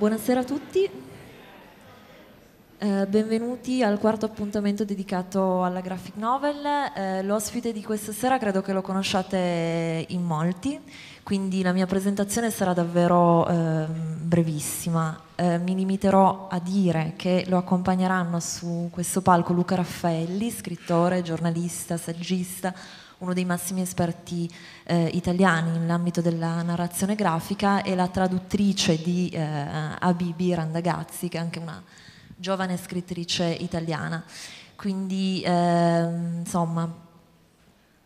Buonasera a tutti, eh, benvenuti al quarto appuntamento dedicato alla graphic novel. Eh, l'ospite di questa sera credo che lo conosciate in molti, quindi la mia presentazione sarà davvero ehm, eh, brevissima. mi limiterò a dire che lo accompagneranno su questo palco Luca Raffaelli, scrittore, giornalista, saggista, uno dei massimi esperti eh, italiani nell'ambito della narrazione grafica e la traduttrice di eh, Abibi Randagazzi, che è anche una giovane scrittrice italiana. Quindi, eh, insomma,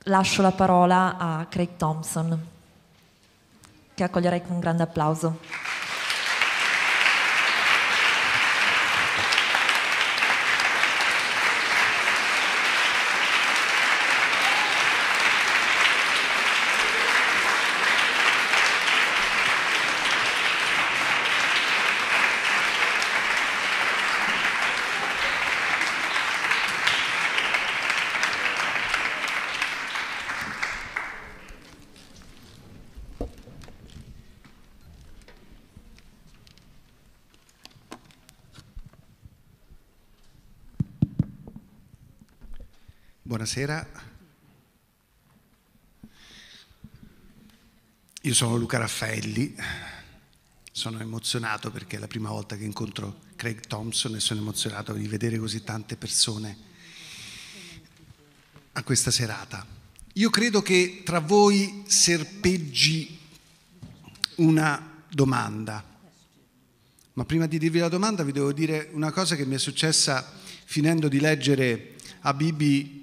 lascio la parola a Craig Thompson, che accoglierei con un grande applauso. buonasera. Io sono Luca Raffaelli, sono emozionato perché è la prima volta che incontro Craig Thompson e sono emozionato di vedere così tante persone a questa serata. Io credo che tra voi serpeggi una domanda, ma prima di dirvi la domanda vi devo dire una cosa che mi è successa finendo di leggere a Bibi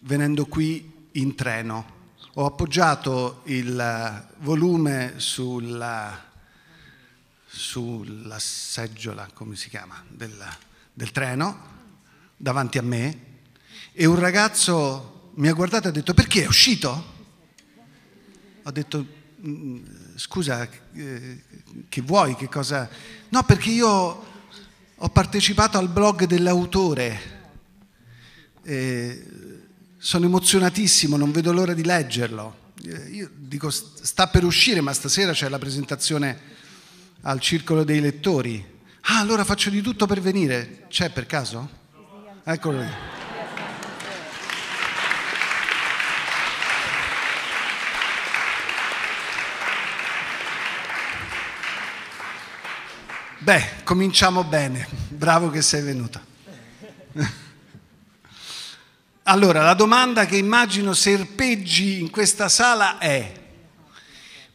venendo qui in treno. Ho appoggiato il eh, volume sulla, sulla seggiola, come si chiama, del, del treno davanti a me e un ragazzo mi ha guardato e ha detto perché è uscito? Ho detto mm, mm, scusa eh, che vuoi, che cosa... No perché io ho partecipato al blog dell'autore. Eh, sono emozionatissimo, non vedo l'ora di leggerlo. Eh, io dico, sta per uscire, ma stasera c'è la presentazione al Circolo dei Lettori. Ah, allora faccio di tutto per venire. C'è per caso? Eccolo lì. Beh, cominciamo bene. Bravo che sei venuta. Allora, la domanda che immagino serpeggi in questa sala è,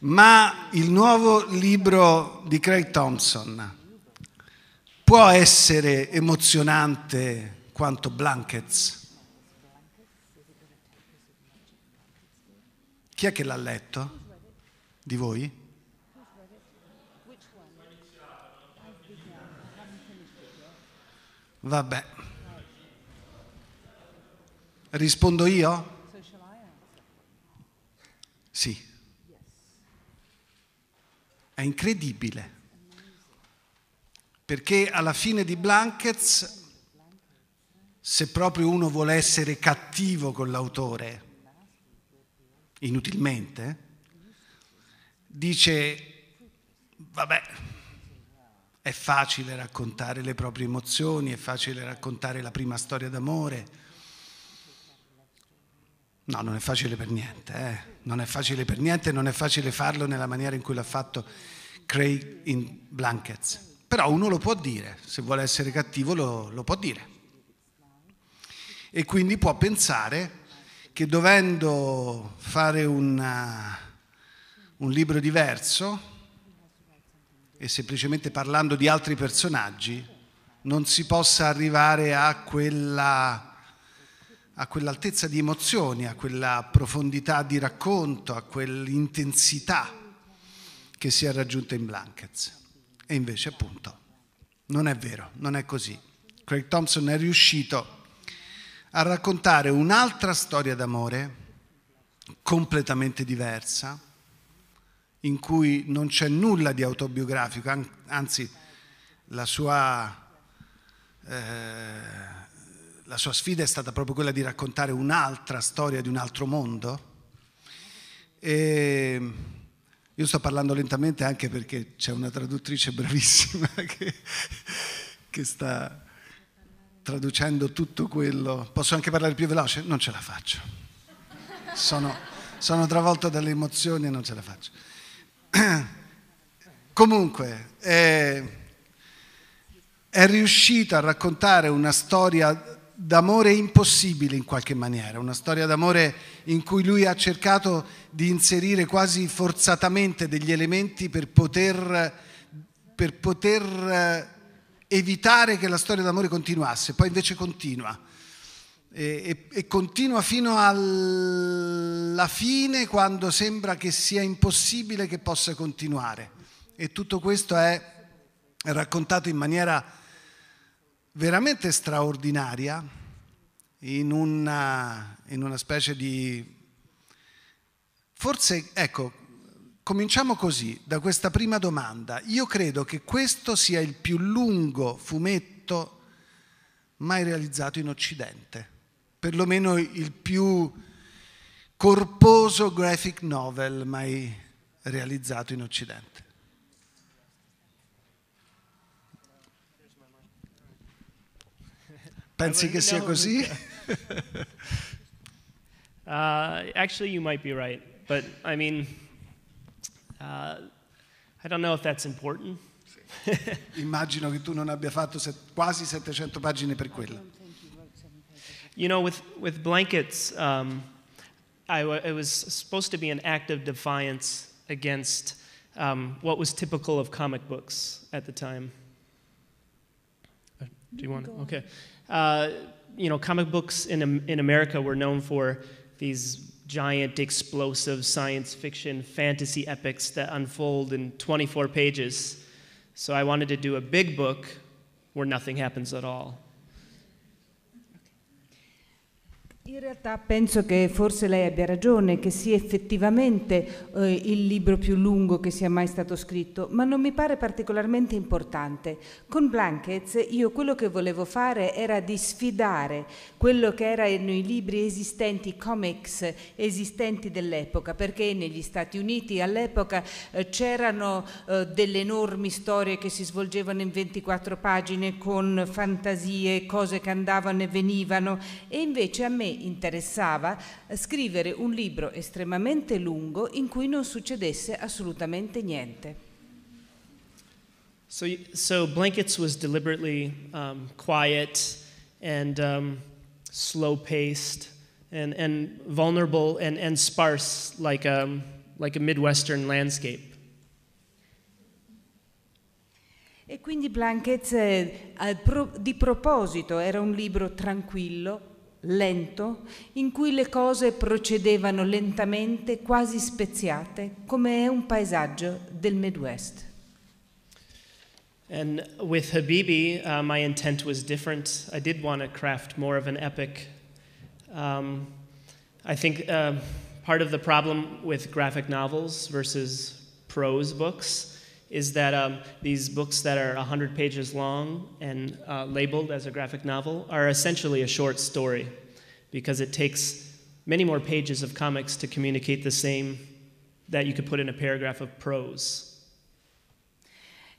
ma il nuovo libro di Craig Thompson può essere emozionante quanto Blankets? Chi è che l'ha letto? Di voi? Vabbè, Rispondo io? Sì. È incredibile. Perché alla fine di Blankets, se proprio uno vuole essere cattivo con l'autore, inutilmente, dice, vabbè, è facile raccontare le proprie emozioni, è facile raccontare la prima storia d'amore No, non è facile per niente, eh? non è facile per niente, non è facile farlo nella maniera in cui l'ha fatto Craig in Blankets. Però uno lo può dire, se vuole essere cattivo lo, lo può dire. E quindi può pensare che dovendo fare una, un libro diverso e semplicemente parlando di altri personaggi, non si possa arrivare a quella a quell'altezza di emozioni, a quella profondità di racconto, a quell'intensità che si è raggiunta in Blankets. E invece, appunto, non è vero, non è così. Craig Thompson è riuscito a raccontare un'altra storia d'amore completamente diversa, in cui non c'è nulla di autobiografico, anzi la sua... Eh, la sua sfida è stata proprio quella di raccontare un'altra storia di un altro mondo. E io sto parlando lentamente anche perché c'è una traduttrice bravissima che, che sta traducendo tutto quello. Posso anche parlare più veloce? Non ce la faccio. Sono, sono travolto dalle emozioni e non ce la faccio. Comunque, è, eh, è riuscita a raccontare una storia d'amore impossibile in qualche maniera, una storia d'amore in cui lui ha cercato di inserire quasi forzatamente degli elementi per poter, per poter eh, evitare che la storia d'amore continuasse, poi invece continua. E, e, e, continua fino alla fine quando sembra che sia impossibile che possa continuare. E tutto questo è raccontato in maniera veramente straordinaria in una, in una specie di... Forse, ecco, cominciamo così, da questa prima domanda. Io credo che questo sia il più lungo fumetto mai realizzato in Occidente, perlomeno il più corposo graphic novel mai realizzato in Occidente. Pensi che sia così? uh, actually, you might be right, but I mean, uh, I don't know if that's important. Immagino che tu non abbia fatto quasi 700 pagine per quella. You know, with, with blankets, um, it was supposed to be an act of defiance against um, what was typical of comic books at the time. Uh, do you want? Okay. Uh, you know, comic books in, in America were known for these giant, explosive science fiction fantasy epics that unfold in 24 pages. So I wanted to do a big book where nothing happens at all. In realtà penso che forse lei abbia ragione, che sia effettivamente eh, il libro più lungo che sia mai stato scritto, ma non mi pare particolarmente importante. Con Blankets io quello che volevo fare era di sfidare quello che erano i libri esistenti, i comics esistenti dell'epoca, perché negli Stati Uniti all'epoca eh, c'erano eh, delle enormi storie che si svolgevano in 24 pagine con fantasie, cose che andavano e venivano e invece a me interessava scrivere un libro estremamente lungo in cui non succedesse assolutamente niente. So, so Blankets was deliberately um, quiet and um, slow paced and, and vulnerable and, and sparse like a, um, like a Midwestern landscape. E quindi Blankets eh, pro, di proposito era un libro tranquillo, lento, in cui le cose procedevano lentamente, quasi speziate, come è un paesaggio del Midwest. And with Habibi, uh, my intent was different. I did want to craft more of an epic. Um, I think uh, part of the problem with graphic novels versus prose books is that um, these books that are 100 pages long and uh, labeled as a graphic novel are essentially a short story because it takes many more pages of comics to communicate the same that you could put in a paragraph of prose.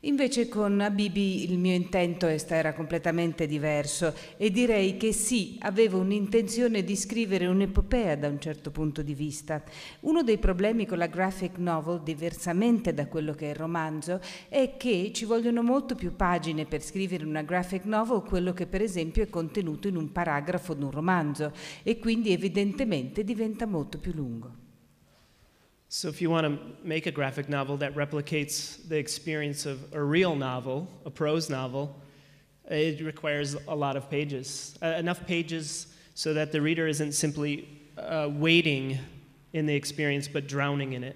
Invece con Abibi il mio intento era completamente diverso e direi che sì, avevo un'intenzione di scrivere un'epopea da un certo punto di vista. Uno dei problemi con la graphic novel, diversamente da quello che è il romanzo, è che ci vogliono molto più pagine per scrivere una graphic novel quello che per esempio è contenuto in un paragrafo di un romanzo e quindi evidentemente diventa molto più lungo. So if you want to make a graphic novel that replicates the experience of a real novel, a prose novel, it requires a lot of pages, uh, enough pages so that the reader isn't simply uh, waiting in the experience but drowning in it.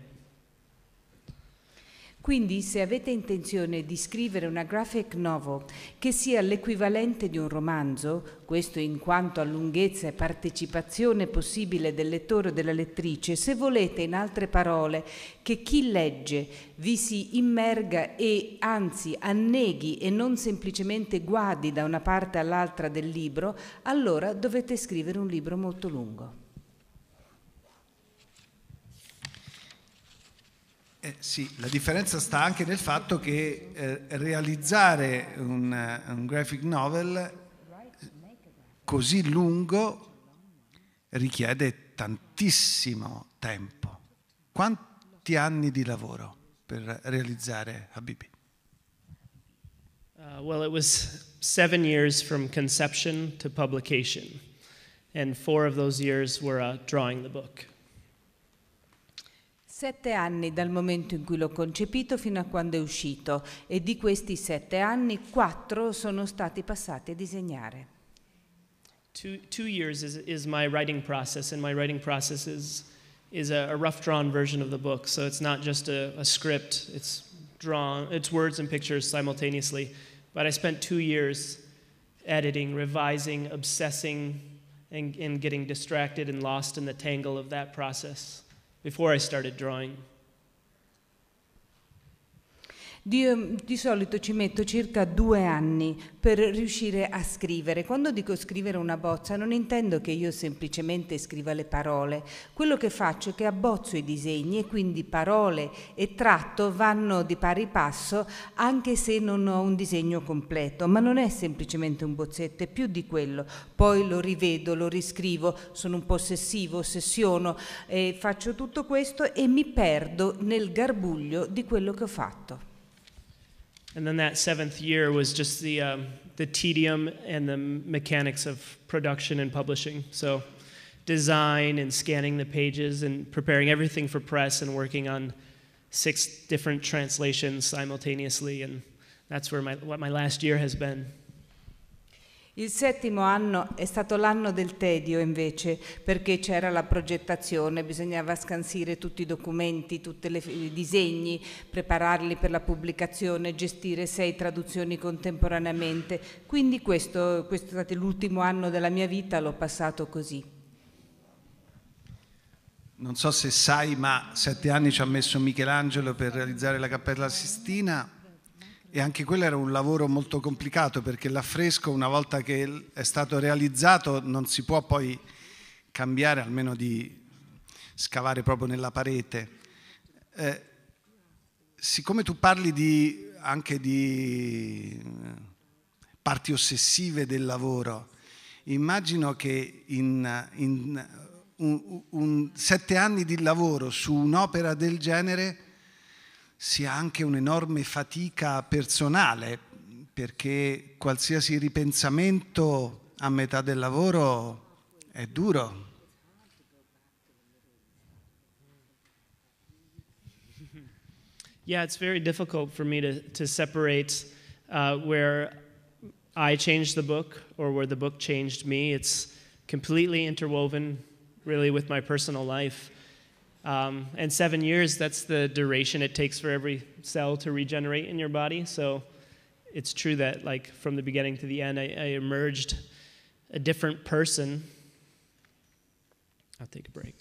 Quindi se avete intenzione di scrivere una graphic novel che sia l'equivalente di un romanzo, questo in quanto a lunghezza e partecipazione possibile del lettore o della lettrice, se volete in altre parole che chi legge vi si immerga e anzi anneghi e non semplicemente guadi da una parte all'altra del libro, allora dovete scrivere un libro molto lungo. Eh, sì, la differenza sta anche nel fatto che eh, realizzare un, eh, un, graphic novel eh, così lungo richiede tantissimo tempo. Quanti anni di lavoro per realizzare Habibi? Uh, well, it was seven years from conception to publication, and four of those years were uh, drawing the book. Sette anni dal momento in cui l'ho concepito fino a quando è uscito e di questi sette anni quattro sono stati passati a disegnare. Two, two years is, is my writing process and my writing process is, is a, a rough drawn version of the book so it's not just a, a script it's drawn it's words and pictures simultaneously but I spent two years editing, revising, obsessing and, and getting distracted and lost in the tangle of that process. before I started drawing. Io, ehm, di solito ci metto circa due anni per riuscire a scrivere. Quando dico scrivere una bozza non intendo che io semplicemente scriva le parole. Quello che faccio è che abbozzo i disegni e quindi parole e tratto vanno di pari passo anche se non ho un disegno completo. Ma non è semplicemente un bozzetto, è più di quello. Poi lo rivedo, lo riscrivo, sono un po' ossessivo, ossessiono, e faccio tutto questo e mi perdo nel garbuglio di quello che ho fatto. And then that seventh year was just the, um, the tedium and the mechanics of production and publishing. So, design and scanning the pages and preparing everything for press and working on six different translations simultaneously. And that's where my, what my last year has been. Il settimo anno è stato l'anno del tedio invece, perché c'era la progettazione, bisognava scansire tutti i documenti, tutti i disegni, prepararli per la pubblicazione, gestire sei traduzioni contemporaneamente. Quindi questo, questo è stato l'ultimo anno della mia vita, l'ho passato così. Non so se sai, ma sette anni ci ha messo Michelangelo per realizzare la Cappella Sistina e anche quello era un lavoro molto complicato perché l'affresco una volta che è stato realizzato non si può poi cambiare, almeno di scavare proprio nella parete. Eh, siccome tu parli di, anche di eh, parti ossessive del lavoro, immagino che in, in un, un, sette anni di lavoro su un'opera del genere sia anche un'enorme fatica personale, perché qualsiasi ripensamento a metà del lavoro è duro. Yeah, it's very difficult for me to, to separate uh, where I changed the book or where the book changed me. It's completely interwoven, really, with my personal life. Um, and seven years, that's the duration it takes for every cell to regenerate in your body. So it's true that, like, from the beginning to the end, I, I emerged a different person. I'll take a break.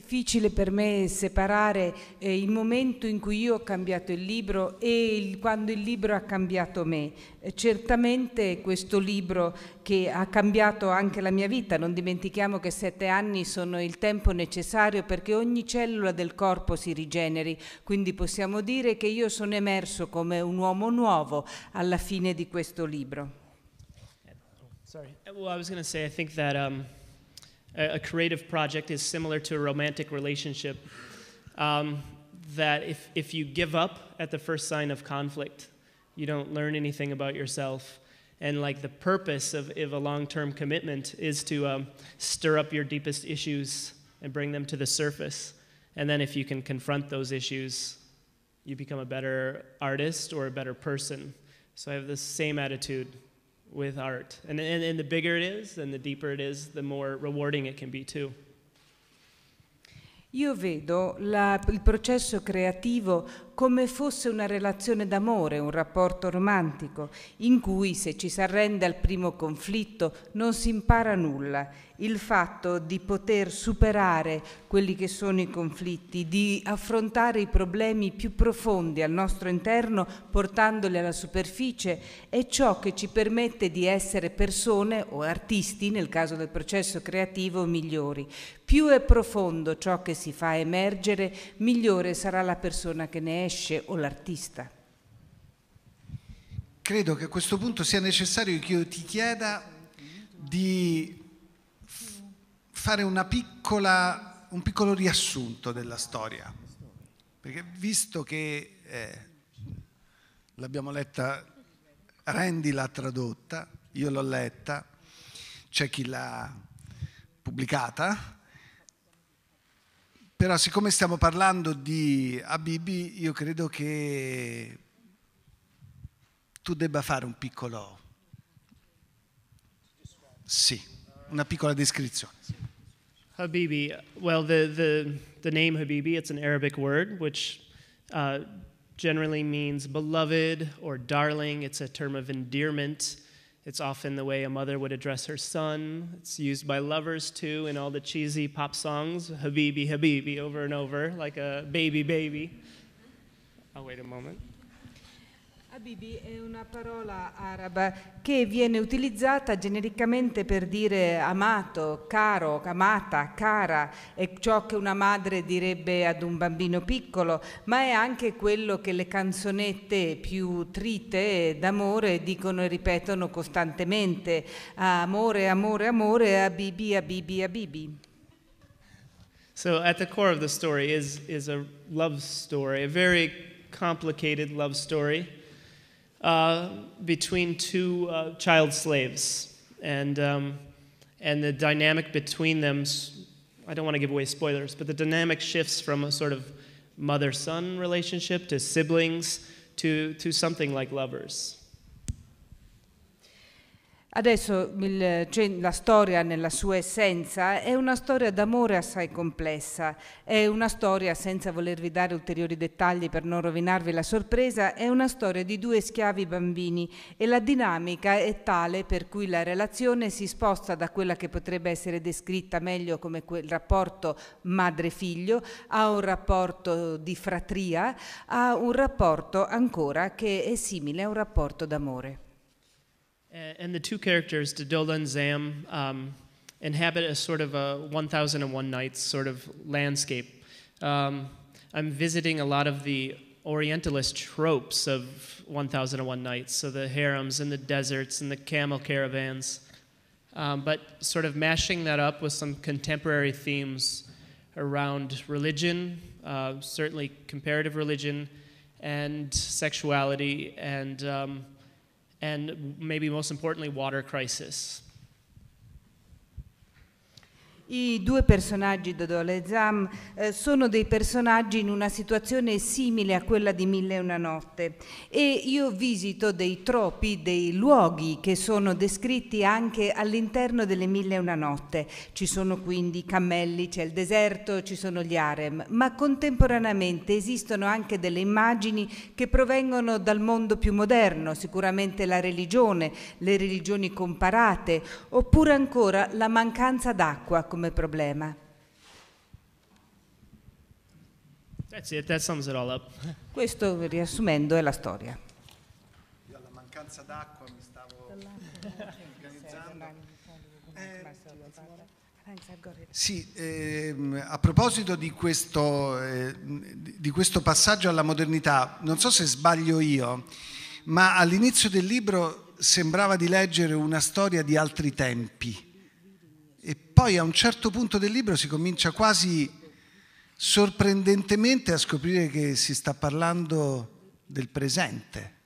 difficile per me separare eh, il momento in cui io ho cambiato il libro e il, quando il libro ha cambiato me. Eh, certamente questo libro che ha cambiato anche la mia vita, non dimentichiamo che sette anni sono il tempo necessario perché ogni cellula del corpo si rigeneri, quindi possiamo dire che io sono emerso come un uomo nuovo alla fine di questo libro. Sorry. Well, I was going to say, I think that um, a, creative project is similar to a romantic relationship. Um, that if, if you give up at the first sign of conflict, you don't learn anything about yourself. And like the purpose of, of a long term commitment is to um, stir up your deepest issues and bring them to the surface. And then if you can confront those issues, you become a better artist or a better person. So I have the same attitude with art. And, and, and the bigger it is and the deeper it is, the more rewarding it can be too. Io vedo la, il processo creativo come fosse una relazione d'amore, un rapporto romantico, in cui se ci si arrende al primo conflitto non si impara nulla. Il fatto di poter superare quelli che sono i conflitti, di affrontare i problemi più profondi al nostro interno portandoli alla superficie è ciò che ci permette di essere persone o artisti, nel caso del processo creativo, migliori. Più è profondo ciò che si fa emergere, migliore sarà la persona che ne esce esce o l'artista. Credo che a questo punto sia necessario che io ti chieda di fare piccola, un piccolo riassunto della storia, perché visto che eh, l'abbiamo letta, Randy l'ha tradotta, io l'ho letta, c'è chi l'ha pubblicata, però siccome stiamo parlando di Abibi, io credo che tu debba fare un piccolo... Sì, una piccola descrizione. Habibi, well, the, the, the name Habibi, it's an Arabic word which uh, generally means beloved or darling. It's a term of endearment. It's often the way a mother would address her son. It's used by lovers too in all the cheesy pop songs, Habibi, Habibi, over and over, like a baby, baby. I'll wait a moment. Habibi è una parola araba che viene utilizzata genericamente per dire amato, caro, amata, cara, è ciò che una madre direbbe ad un bambino piccolo, ma è anche quello che le canzonette più trite d'amore dicono e ripetono costantemente. Amore, amore, amore, Habibi, Habibi, Habibi. So at the core of the story is, is a love story, a very complicated love story. Uh, between two uh, child slaves. And, um, and the dynamic between them, I don't want to give away spoilers, but the dynamic shifts from a sort of mother son relationship to siblings to, to something like lovers. Adesso il, cioè, la storia nella sua essenza è una storia d'amore assai complessa, è una storia, senza volervi dare ulteriori dettagli per non rovinarvi la sorpresa, è una storia di due schiavi bambini e la dinamica è tale per cui la relazione si sposta da quella che potrebbe essere descritta meglio come quel rapporto madre-figlio a un rapporto di fratria, a un rapporto ancora che è simile a un rapporto d'amore. And the two characters, Dodola and Zam, um, inhabit a sort of a 1001 Nights sort of landscape. Um, I'm visiting a lot of the Orientalist tropes of 1001 Nights, so the harems and the deserts and the camel caravans, um, but sort of mashing that up with some contemporary themes around religion, uh, certainly comparative religion, and sexuality, and um, and maybe most importantly, water crisis. I due personaggi, di e Zam, eh, sono dei personaggi in una situazione simile a quella di Mille e una notte e io visito dei troppi, dei luoghi che sono descritti anche all'interno delle Mille e una notte. Ci sono quindi i cammelli, c'è il deserto, ci sono gli harem, ma contemporaneamente esistono anche delle immagini che provengono dal mondo più moderno, sicuramente la religione, le religioni comparate, oppure ancora la mancanza d'acqua, come problema. That's it, that sums it all up. Questo riassumendo è la storia. Io alla mancanza d'acqua mi stavo organizzando. Eh, sì, ehm, a proposito di questo, eh, di questo, passaggio alla modernità, non so se sbaglio io, ma all'inizio del libro sembrava di leggere una storia di altri tempi. E poi a un certo punto del libro si comincia quasi sorprendentemente a scoprire che si sta parlando del presente.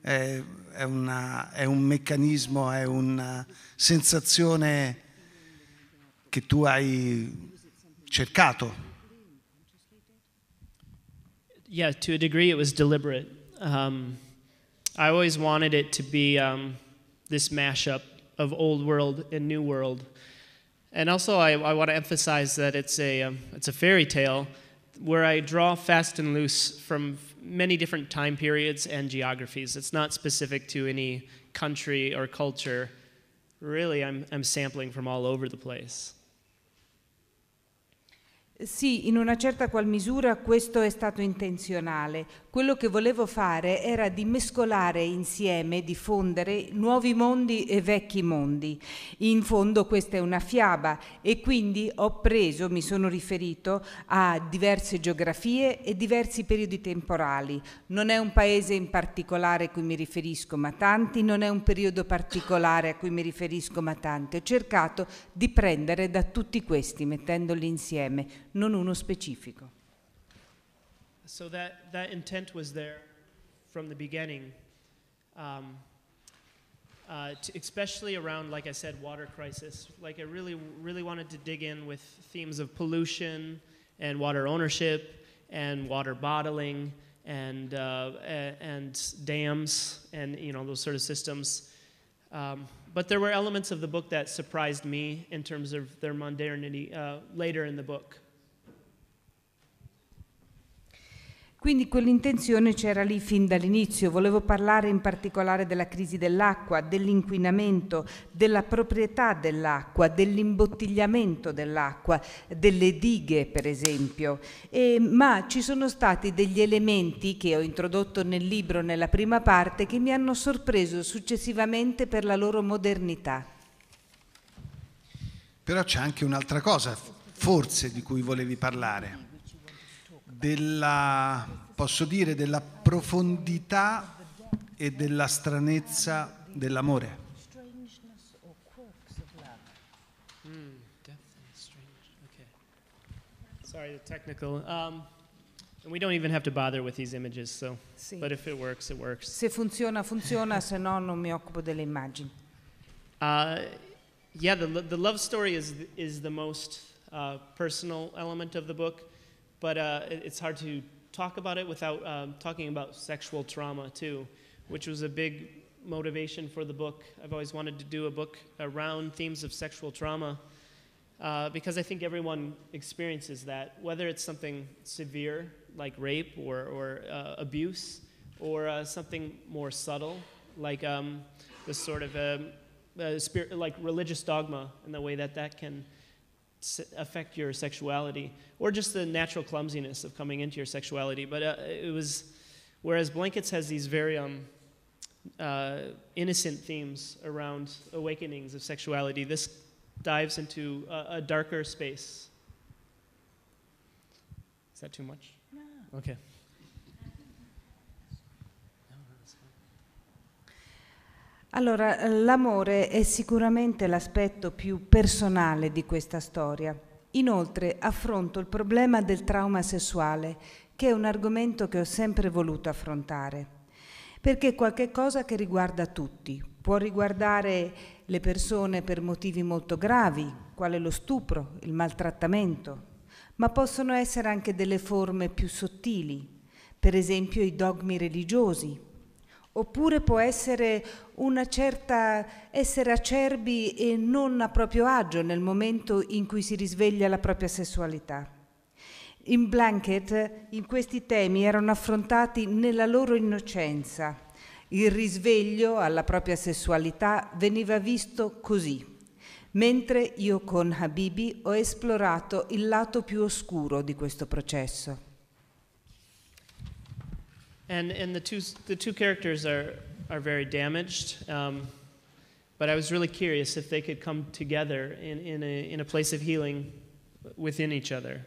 È, è, una, è un meccanismo, è una sensazione che tu hai cercato. Yeah, to a degree it was deliberate. Um, I always wanted it to be um, this mashup of old world and new world. And also, I, I want to emphasize that it's a, um, it's a fairy tale where I draw fast and loose from many different time periods and geographies. It's not specific to any country or culture. Really, I'm, I'm sampling from all over the place. Sì, in una certa qual misura questo è stato intenzionale. Quello che volevo fare era di mescolare insieme, diffondere nuovi mondi e vecchi mondi. In fondo questa è una fiaba e quindi ho preso, mi sono riferito a diverse geografie e diversi periodi temporali. Non è un paese in particolare a cui mi riferisco, ma tanti, non è un periodo particolare a cui mi riferisco, ma tanti. Ho cercato di prendere da tutti questi mettendoli insieme non uno specifico. So that, that intent was there from the beginning, um, uh, especially around, like I said, water crisis. Like I really, really wanted to dig in with themes of pollution and water ownership and water bottling and uh, and dams and you know those sort of systems. Um, but there were elements of the book that surprised me in terms of their mundanity uh, later in the book. Quindi quell'intenzione c'era lì fin dall'inizio, volevo parlare in particolare della crisi dell'acqua, dell'inquinamento, della proprietà dell'acqua, dell'imbottigliamento dell'acqua, delle dighe per esempio, e, ma ci sono stati degli elementi che ho introdotto nel libro nella prima parte che mi hanno sorpreso successivamente per la loro modernità. Però c'è anche un'altra cosa, forse, di cui volevi parlare della, posso dire, della profondità e della stranezza dell'amore. Mm, okay. Sorry, the technical. Um, and we don't even have to bother with these images, so. Sì. But if it works, it works. Se funziona, funziona, se no non mi occupo delle immagini. Uh, yeah, the, the love story is, is the most uh, personal element of the book. but uh, it's hard to talk about it without um, talking about sexual trauma too, which was a big motivation for the book. I've always wanted to do a book around themes of sexual trauma uh, because I think everyone experiences that, whether it's something severe like rape or, or uh, abuse, or uh, something more subtle like um, the sort of um, uh, spirit, like religious dogma and the way that that can affect your sexuality or just the natural clumsiness of coming into your sexuality. But uh, it was, whereas Blankets has these very um, uh, innocent themes around awakenings of sexuality, this dives into a, a darker space. Is that too much? No. Okay. Allora, eh, l'amore è sicuramente l'aspetto più personale di questa storia. Inoltre affronto il problema del trauma sessuale, che è un argomento che ho sempre voluto affrontare, perché è qualcosa che riguarda tutti. Può riguardare le persone per motivi molto gravi, quale lo stupro, il maltrattamento, ma possono essere anche delle forme più sottili, per esempio i dogmi religiosi, Oppure può essere una certa essere acerbi e non a proprio agio nel momento in cui si risveglia la propria sessualità. In Blanket in questi temi erano affrontati nella loro innocenza. Il risveglio alla propria sessualità veniva visto così, mentre io con Habibi ho esplorato il lato più oscuro di questo processo and and the two the two characters are are very damaged. Um, but I was really curious if they could come together in, in, a, in a place of healing within each other.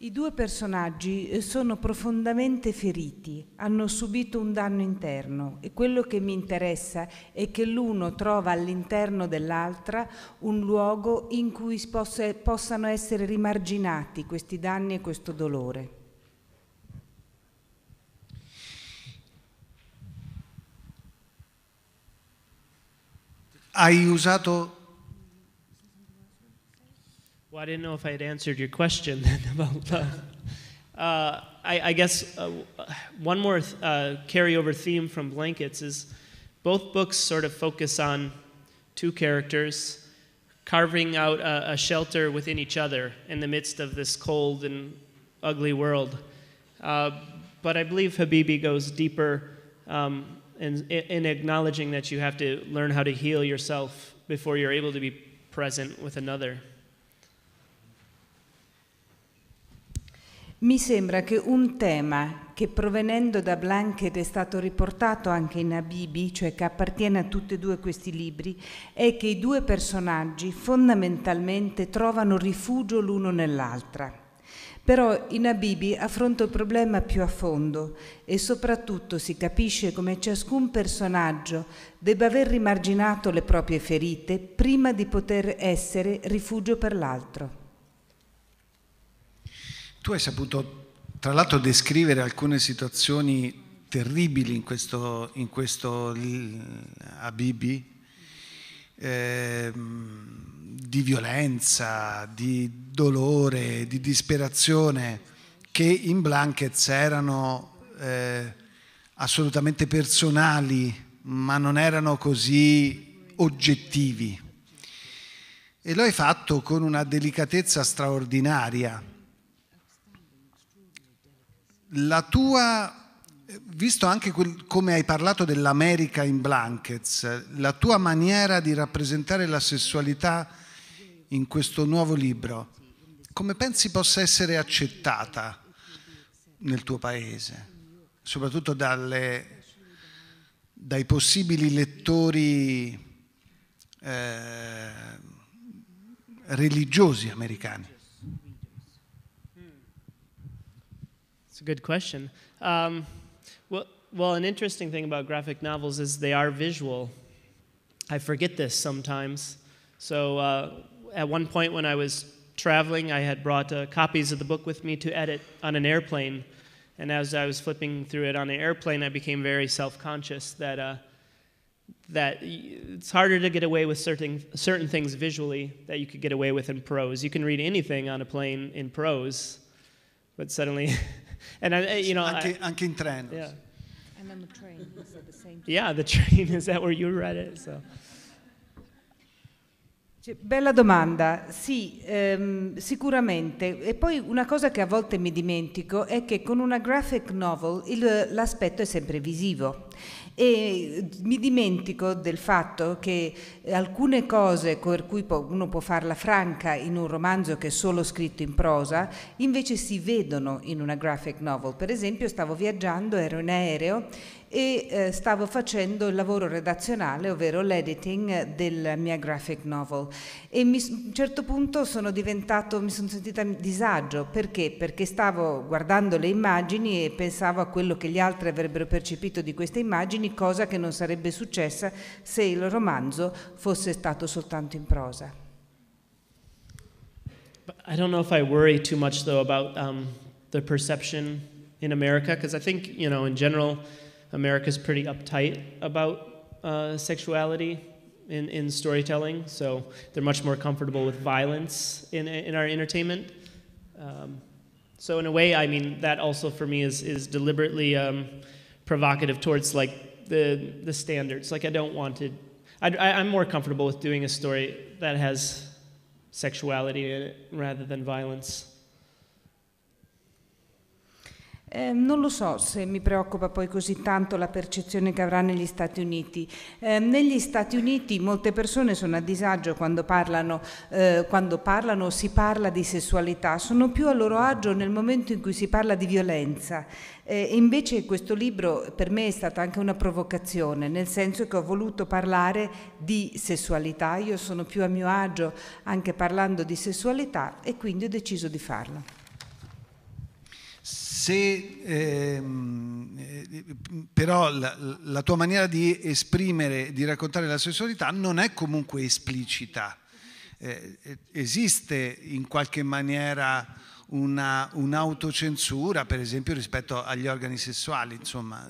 I due personaggi eh, sono profondamente feriti, hanno subito un danno interno e quello che mi interessa è che l'uno trova all'interno dell'altra un luogo in cui possano essere rimarginati questi danni e questo dolore. hai usato... Well, I didn't know if I had answered your question Then, about love. Uh, uh, I, I, guess uh, one more th- uh, carryover theme from Blankets is both books sort of focus on two characters carving out a, a shelter within each other in the midst of this cold and ugly world. Uh, but I believe Habibi goes deeper um, and, and acknowledging that you have to learn how to heal yourself before you're able to be present with another. Mi sembra che un tema che provenendo da Blanket è stato riportato anche in Abibi, cioè che appartiene a tutti e due questi libri, è che i due personaggi fondamentalmente trovano rifugio l'uno nell'altra. Però in Abibi affronta il problema più a fondo e soprattutto si capisce come ciascun personaggio debba aver rimarginato le proprie ferite prima di poter essere rifugio per l'altro. Tu hai saputo, tra l'altro, descrivere alcune situazioni terribili in questo, in questo Abibi, eh, di violenza, di, dolore, di disperazione che in Blankets erano eh, assolutamente personali, ma non erano così oggettivi. E lo hai fatto con una delicatezza straordinaria. La tua, visto anche quel, come hai parlato dell'America in Blankets, la tua maniera di rappresentare la sessualità in questo nuovo libro come pensi possa essere accettata nel tuo paese, soprattutto dalle, dai possibili lettori eh, religiosi americani? It's a good question. Um, well, well, an interesting thing about graphic novels is they are visual. I forget this sometimes. So, uh, at one point when I was traveling, I had brought uh, copies of the book with me to edit on an airplane. And as I was flipping through it on an airplane, I became very self conscious that, uh, that it's harder to get away with certain, certain things visually that you could get away with in prose. You can read anything on a plane in prose, but suddenly, and I, eh, you know. Anche, I, anche in treno. Yeah. And the train, said the same thing. Yeah, the train, is that where you read it? So. Cioè, bella domanda, sì, ehm, sicuramente. E poi una cosa che a volte mi dimentico è che con una graphic novel l'aspetto è sempre visivo e mi dimentico del fatto che alcune cose per cui uno può farla franca in un romanzo che è solo scritto in prosa, invece si vedono in una graphic novel. Per esempio stavo viaggiando, ero in aereo e eh, stavo facendo il lavoro redazionale, ovvero l'editing della mia graphic novel. E mi, a un certo punto sono mi sono sentita a disagio, perché? Perché stavo guardando le immagini e pensavo a quello che gli altri avrebbero percepito di queste immagini, cosa che non sarebbe successa se il romanzo fosse stato soltanto in prosa. I don't know if I worry too much though about um, the perception in America, because I think, you know, in general, America's pretty uptight about uh, sexuality in, in storytelling, so they're much more comfortable with violence in, in our entertainment. Um, so in a way, I mean, that also for me is, is deliberately um, provocative towards like the, the standards. Like I don't want to, I, I, I'm more comfortable with doing a story that has sexuality in it rather than violence. Eh, non lo so se mi preoccupa poi così tanto la percezione che avrà negli Stati Uniti. Eh, negli Stati Uniti molte persone sono a disagio quando parlano, eh, quando parlano si parla di sessualità, sono più a loro agio nel momento in cui si parla di violenza. invece questo libro per me è stata anche una provocazione, nel senso che ho voluto parlare di sessualità, io sono più a mio agio anche parlando di sessualità e quindi ho deciso di farlo se ehm, eh, però la, la, tua maniera di esprimere, di raccontare la sessualità non è comunque esplicita, eh, eh, esiste in qualche maniera una, un'autocensura, per esempio rispetto agli organi sessuali, insomma,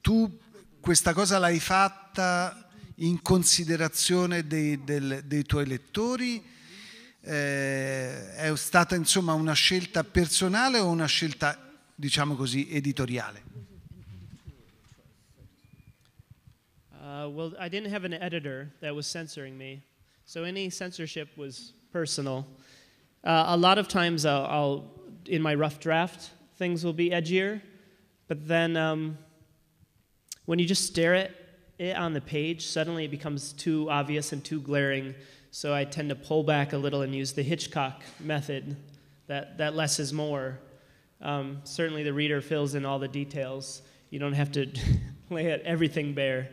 tu questa cosa l'hai fatta in considerazione dei, del, dei tuoi lettori? eh, è stata insomma una scelta personale o una scelta, diciamo così, editoriale? Uh, well, I didn't have an editor that was censoring me, so any censorship was personal. Uh, a lot of times, I'll, I'll, in my rough draft, things will be edgier, but then um, when you just stare at it on the page, suddenly it becomes too obvious and too glaring so I tend to pull back a little and use the Hitchcock method that, that less is more. Um, certainly, the reader fills in all the details. You don't have to lay everything bare.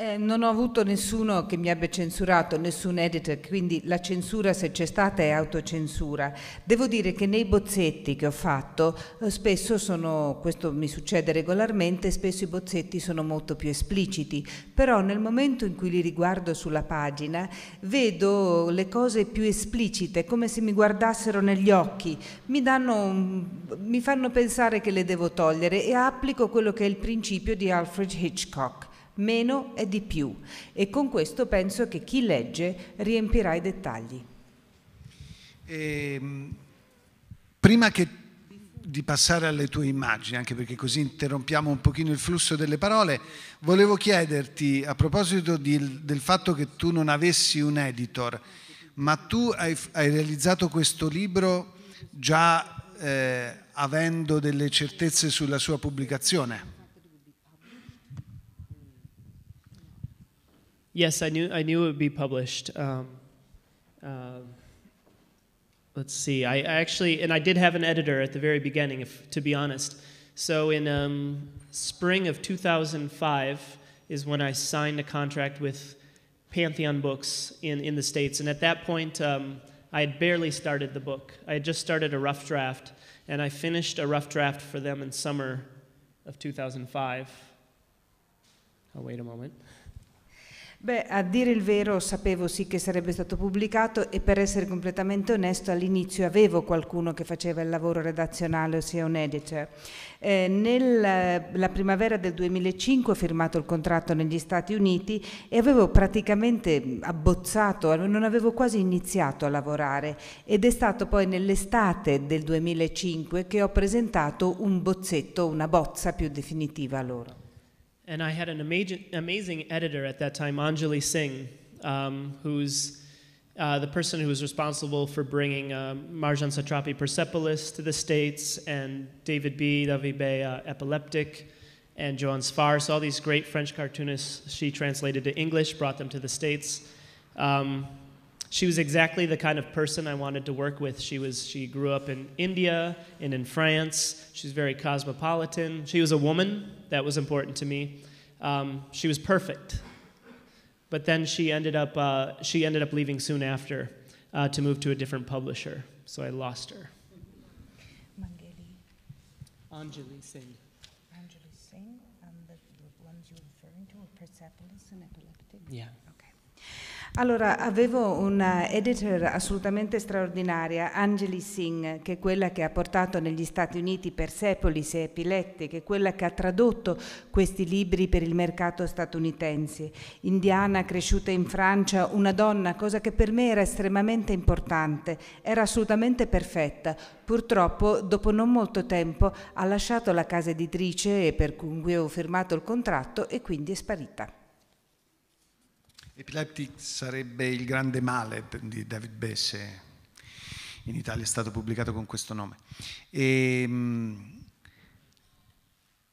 Eh, non ho avuto nessuno che mi abbia censurato, nessun editor, quindi la censura se c'è stata è autocensura. Devo dire che nei bozzetti che ho fatto, eh, spesso sono, questo mi succede regolarmente, spesso i bozzetti sono molto più espliciti, però nel momento in cui li riguardo sulla pagina vedo le cose più esplicite, come se mi guardassero negli occhi, mi, danno, mi fanno pensare che le devo togliere e applico quello che è il principio di Alfred Hitchcock meno è di più e con questo penso che chi legge riempirà i dettagli. E, ehm, prima che, di passare alle tue immagini, anche perché così interrompiamo un pochino il flusso delle parole, volevo chiederti a proposito di, del fatto che tu non avessi un editor, ma tu hai, hai realizzato questo libro già eh, avendo delle certezze sulla sua pubblicazione. Yes, I knew I knew it would be published. Um, uh, let's see. I, I, actually and I did have an editor at the very beginning, if to be honest. So in um, spring of 2005 is when I signed a contract with Pantheon Books in in the states, and at that point. Um, I had barely started the book. I had just started a rough draft, and I finished a rough draft for them in summer of 2005. I'll wait a moment. Beh, a dire il vero sapevo sì che sarebbe stato pubblicato e per essere completamente onesto all'inizio avevo qualcuno che faceva il lavoro redazionale, ossia un editor. Eh, nella primavera del 2005 ho firmato il contratto negli Stati Uniti e avevo praticamente abbozzato, non avevo quasi iniziato a lavorare ed è stato poi nell'estate del 2005 che ho presentato un bozzetto, una bozza più definitiva a loro. and I had an amazing, amazing editor at that time, Anjali Singh, um, who's uh, the person who was responsible for bringing um, Marjan Satrapi Persepolis to the States and David B. David B. uh, Epileptic, and Joan Sparse, all these great French cartoonists she translated to English, brought them to the States. Um, she was exactly the kind of person I wanted to work with. She was she grew up in India and in France. She was very cosmopolitan. She was a woman that was important to me. Um, she was perfect, but then she ended up uh, she ended up leaving soon after uh, to move to a different publisher. So I lost her. Mangeli. Anjali Singh. Anjali Singh, and the, the ones you're referring to are Persepolis and Epileptic. Yeah. Allora, avevo una editor assolutamente straordinaria, Angeli Singh, che è quella che ha portato negli Stati Uniti Persepolis e Epiletti, che è quella che ha tradotto questi libri per il mercato statunitense. Indiana, cresciuta in Francia, una donna, cosa che per me era estremamente importante, era assolutamente perfetta. Purtroppo, dopo non molto tempo, ha lasciato la casa editrice per cui ho firmato il contratto e quindi è sparita. Epileptic sarebbe il grande male di David Besse, in Italia è stato pubblicato con questo nome. E, ehm, mh,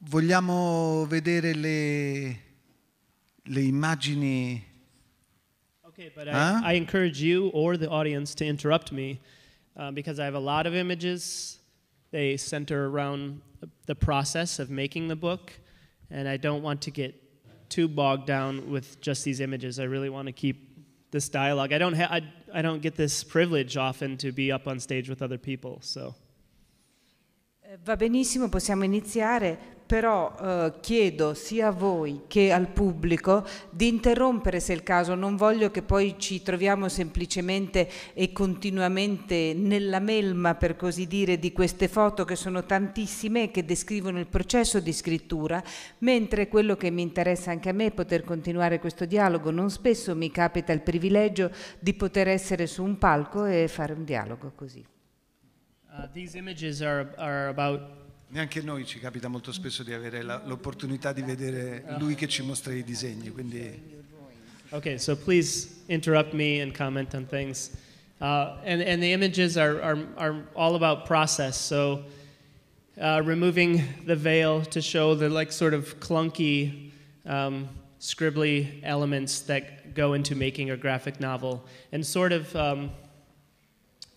vogliamo vedere le, le immagini. Ok, ma huh? I, ah? I, encourage you or the audience to interrupt me uh, because I have a lot of images. They center around the process of making the book, and I don't want to get too bogged down with just these images. I really want to keep this dialogue. I don't ha- I, I don't get this privilege often to be up on stage with other people, so. Eh, va benissimo, possiamo iniziare. però eh, chiedo sia a voi che al pubblico di interrompere se è il caso, non voglio che poi ci troviamo semplicemente e continuamente nella melma per così dire di queste foto che sono tantissime e che descrivono il processo di scrittura, mentre quello che mi interessa anche a me è poter continuare questo dialogo, non spesso mi capita il privilegio di poter essere su un palco e fare un dialogo così. Uh, these images are, are about neanche noi ci capita molto spesso di avere l'opportunità di vedere lui che ci mostra i disegni, quindi... Okay, so please interrupt me and comment on things. Uh, and, and the images are, are, are all about process, so uh, removing the veil to show the like sort of clunky, um, scribbly elements that go into making a graphic novel, and sort of um,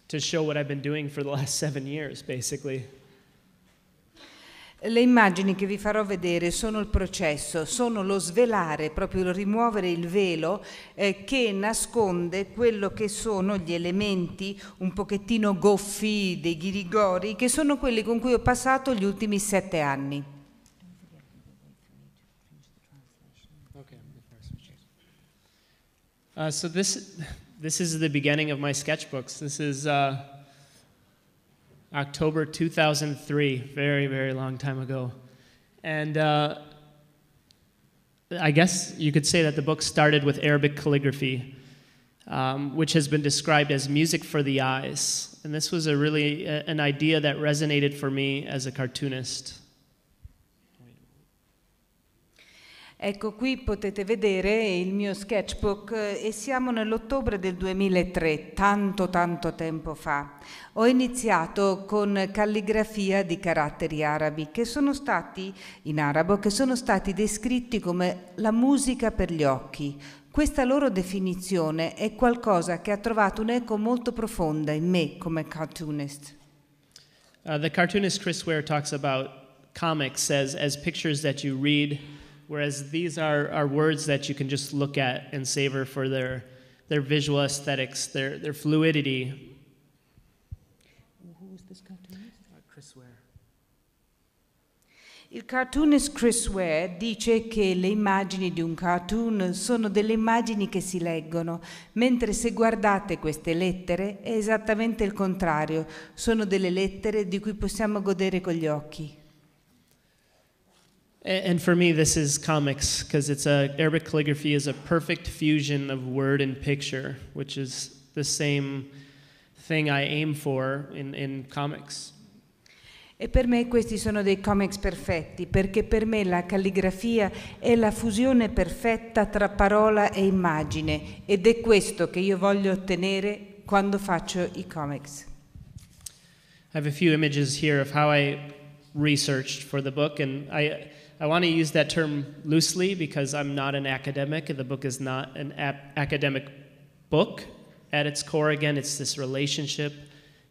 to show what I've been doing for the last seven years, basically. Le immagini che vi farò vedere sono il processo, sono lo svelare, proprio lo rimuovere il velo eh, che nasconde quello che sono gli elementi un pochettino goffi dei ghirigori, che sono quelli con cui ho passato gli ultimi sette anni. Okay. Uh, so this, this is the beginning of my sketchbooks. This is uh... October 2003, very, very long time ago. And uh, I guess you could say that the book started with Arabic calligraphy, um, which has been described as music for the eyes. And this was a really a, an idea that resonated for me as a cartoonist. Ecco, qui potete vedere il mio sketchbook eh, e siamo nell'ottobre del 2003, tanto tanto tempo fa. Ho iniziato con calligrafia di caratteri arabi che sono stati in arabo che sono stati descritti come la musica per gli occhi. Questa loro definizione è qualcosa che ha trovato un'eco molto profonda in me come cartoonist. Uh, the cartoonist Chris Ware talks about comics says as pictures that you read Whereas these are, are words that you can just look at and savor for their, their visual aesthetics, their, their fluidity. Who is this cartoonist? Uh, Chris Ware. Il cartoonist Chris Ware dice che le immagini di un cartoon sono delle immagini che si leggono, mentre se guardate queste lettere è esattamente il contrario, sono delle lettere di cui possiamo godere con gli occhi. And for me, this is comics because it's a Arabic calligraphy is a perfect fusion of word and picture, which is the same thing I aim for in, in comics. E per me questi sono dei comics perfetti, perché per me la calligrafia è la fusione perfetta tra parola e immagine ed è questo che io voglio ottenere quando faccio i comics. I have a few images here of how I researched for the book and I I want to use that term loosely because I'm not an academic. The book is not an academic book. At its core, again, it's this relationship,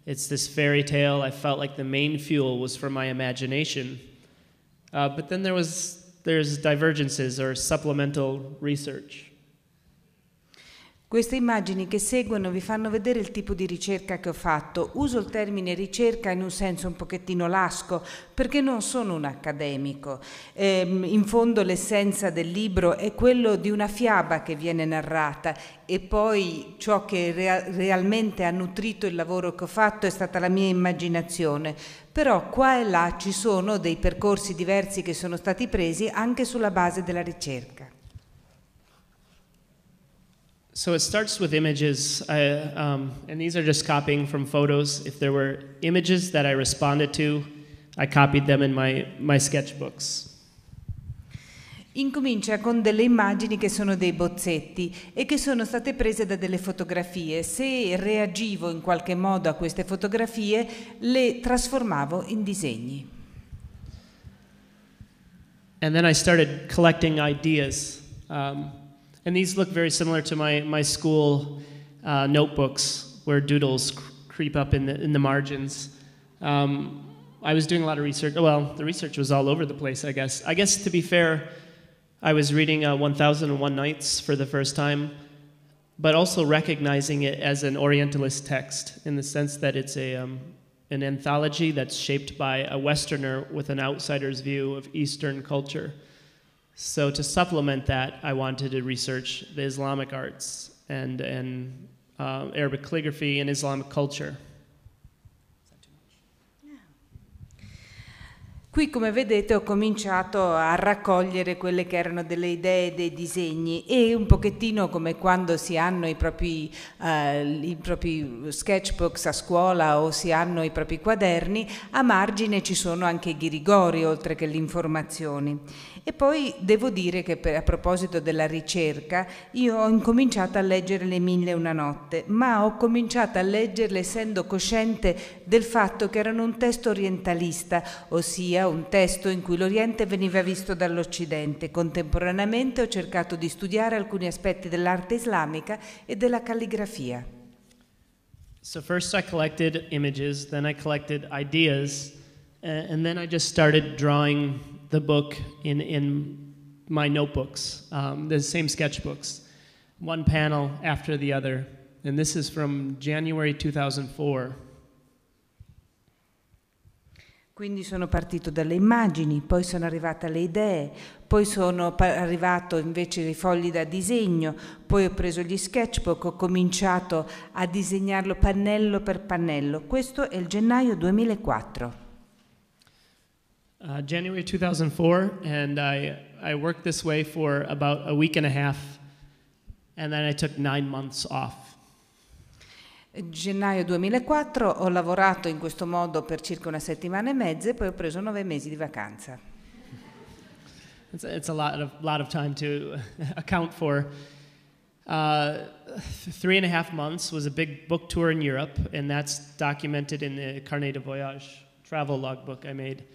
it's this fairy tale. I felt like the main fuel was for my imagination. Uh, but then there was there's divergences or supplemental research. Queste immagini che seguono vi fanno vedere il tipo di ricerca che ho fatto. Uso il termine ricerca in un senso un pochettino lasco perché non sono un accademico. Eh, in fondo l'essenza del libro è quello di una fiaba che viene narrata e poi ciò che rea- realmente ha nutrito il lavoro che ho fatto è stata la mia immaginazione. Però qua e là ci sono dei percorsi diversi che sono stati presi anche sulla base della ricerca. So it starts with images, I, um, and these are just copying from photos. If there were images that I responded to, I copied them in my, my sketchbooks. Incomincia con delle immagini che sono dei bozzetti e che sono state prese da delle fotografie. Se reagivo in qualche modo a queste fotografie, le trasformavo in disegni. And then I started collecting ideas. Um, And these look very similar to my, my school uh, notebooks where doodles cr creep up in the, in the margins. Um, I was doing a lot of research. Oh, well, the research was all over the place, I guess. I guess to be fair, I was reading uh, 1001 Nights for the first time, but also recognizing it as an Orientalist text in the sense that it's a, um, an anthology that's shaped by a Westerner with an outsider's view of Eastern culture. So to supplement that, I wanted to research the Islamic arts and, and uh, Arabic calligraphy and Islamic culture. Qui come vedete ho cominciato a raccogliere quelle che erano delle idee, dei disegni e un pochettino come quando si hanno i propri, eh, i propri sketchbooks a scuola o si hanno i propri quaderni, a margine ci sono anche i ghirigori oltre che le informazioni. E poi devo dire che per, a proposito della ricerca io ho incominciato a leggere le mille e una notte, ma ho cominciato a leggerle essendo cosciente del fatto che erano un testo orientalista, ossia un testo in cui l'Oriente veniva visto dall'Occidente. Contemporaneamente ho cercato di studiare alcuni aspetti dell'arte islamica e della calligrafia. So first I collected images, then I collected ideas, uh, and then I just started drawing the book in, in my notebooks, um, the same sketchbooks, one panel after the other. And this is from January 2004. Quindi sono partito dalle immagini, poi sono arrivata alle idee, poi sono arrivato invece ai fogli da disegno, poi ho preso gli sketchbook, ho cominciato a disegnarlo pannello per pannello. Questo è il gennaio 2004. Uh, January 2004, and I, I worked this way for about a week and a half, and then I took nine months off. Gennaio 2004 ho lavorato in questo modo per circa una settimana e mezza e poi ho preso nove mesi di vacanza. It's, it's a lot of, lot of time to account for. Uh, three and a half months was a big book tour in Europe, and that's documented in the Carnet de Voyage travel logbook I made.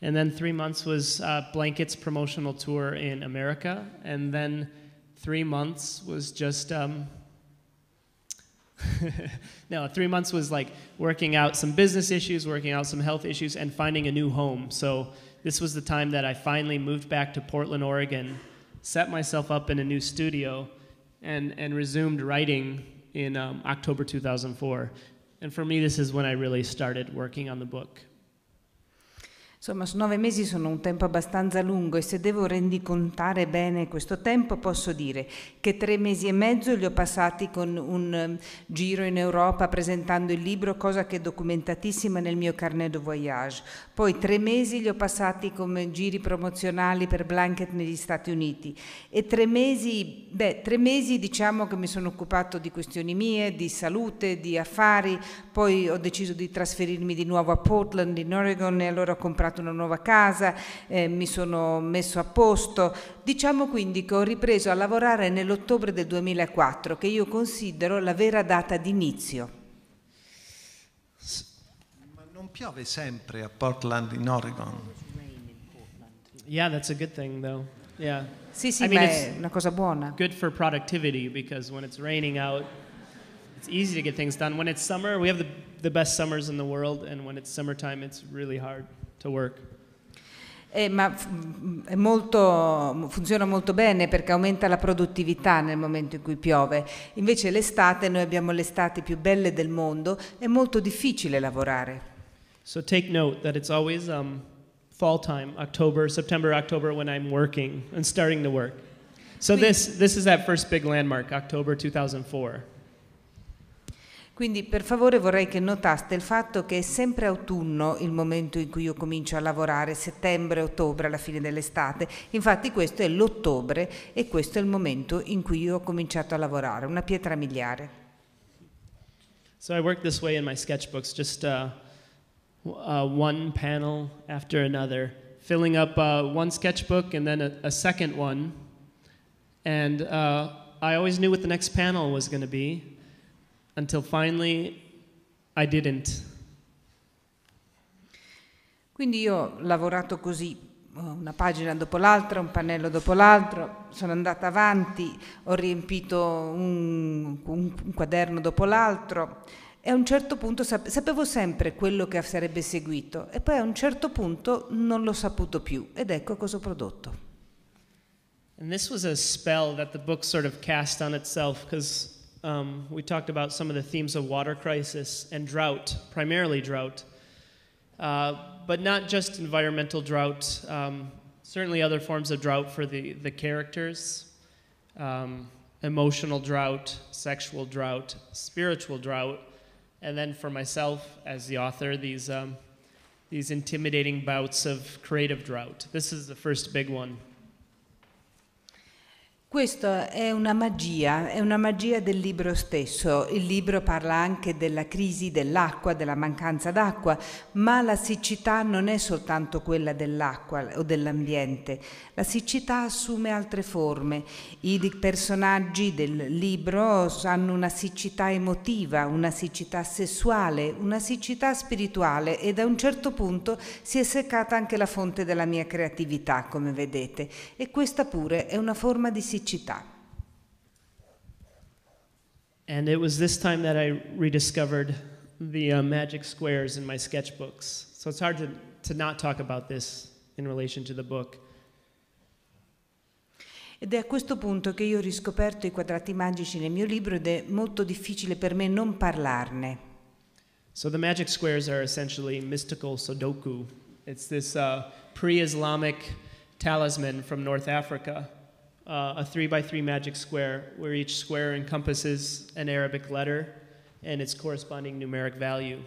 And then three months was uh, Blanket's promotional tour in America, and then three months was just um, no, three months was like working out some business issues, working out some health issues, and finding a new home. So this was the time that I finally moved back to Portland, Oregon, set myself up in a new studio, and, and resumed writing in um, October 2004. And for me, this is when I really started working on the book. Insomma, nove mesi sono un tempo abbastanza lungo e se devo rendicontare bene questo tempo posso dire che tre mesi e mezzo li ho passati con un ehm, giro in Europa presentando il libro, cosa che è documentatissima nel mio carnet de voyage. Poi tre mesi li ho passati come giri promozionali per Blanket negli Stati Uniti e tre mesi, beh, tre mesi diciamo che mi sono occupato di questioni mie, di salute, di affari, poi ho deciso di trasferirmi di nuovo a Portland in Oregon e allora ho comprato comprato una nuova casa, eh, mi sono messo a posto. Diciamo quindi che ho ripreso a lavorare nell'ottobre del 2004, che io considero la vera data d'inizio. Ma non piove sempre a Portland in Oregon? Yeah, that's a good thing though. Yeah. Sì, sì, I mean, è una cosa buona. Good for productivity because when it's raining out it's easy to get things done. When it's summer, we have the, the best summers in the world, and when it's summertime, it's really hard to work. Eh, ma mm, molto, mm, funziona molto bene perché aumenta la produttività nel momento in cui piove. Invece l'estate, noi abbiamo le estati più belle del mondo, è molto difficile lavorare. So take note that it's always um, fall time, October, September, October when I'm working and starting to work. So this, this is that first big landmark, October 2004. Quindi per favore vorrei che notaste il fatto che è sempre autunno il momento in cui io comincio a lavorare, settembre, ottobre, alla fine dell'estate. Infatti questo è l'ottobre e questo è il momento in cui io ho cominciato a lavorare, una pietra miliare. So I work this way in my sketchbooks, just uh, uh, one panel after another, filling up uh, one sketchbook and then a, a second one. And uh, I always knew what the next panel was going to be until finally I didn't. Quindi io ho lavorato così, eh, una pagina dopo l'altra, un pannello dopo l'altro, sono andata avanti, ho riempito un, un quaderno dopo l'altro e a un certo punto sapevo sempre quello che sarebbe seguito e poi a un certo punto non l'ho saputo più ed ecco cosa ho prodotto. And this was a spell that the book sort of cast on itself because um, we talked about some of the themes of water crisis and drought, primarily drought, uh, but not just environmental drought, um, certainly other forms of drought for the, the characters um, emotional drought, sexual drought, spiritual drought, and then for myself as the author, these, um, these intimidating bouts of creative drought. This is the first big one. Questa è una magia, è una magia del libro stesso. Il libro parla anche della crisi dell'acqua, della mancanza d'acqua, ma la siccità non è soltanto quella dell'acqua o dell'ambiente. La siccità assume altre forme. I personaggi del libro hanno una siccità emotiva, una siccità sessuale, una siccità spirituale e da un certo punto si è seccata anche la fonte della mia creatività, come vedete. E questa pure è una forma di siccità And it was this time that I rediscovered the uh, magic squares in my sketchbooks. So it's hard to, to not talk about this in relation to the book. Ed è a questo punto che io ho riscoperto i quadrati magici nel mio libro ed è molto difficile per me non parlarne. So the magic squares are essentially mystical Sudoku. It's this uh, pre-Islamic talisman from North Africa uh, a three by three magic square where each square encompasses an Arabic letter and its corresponding numeric value.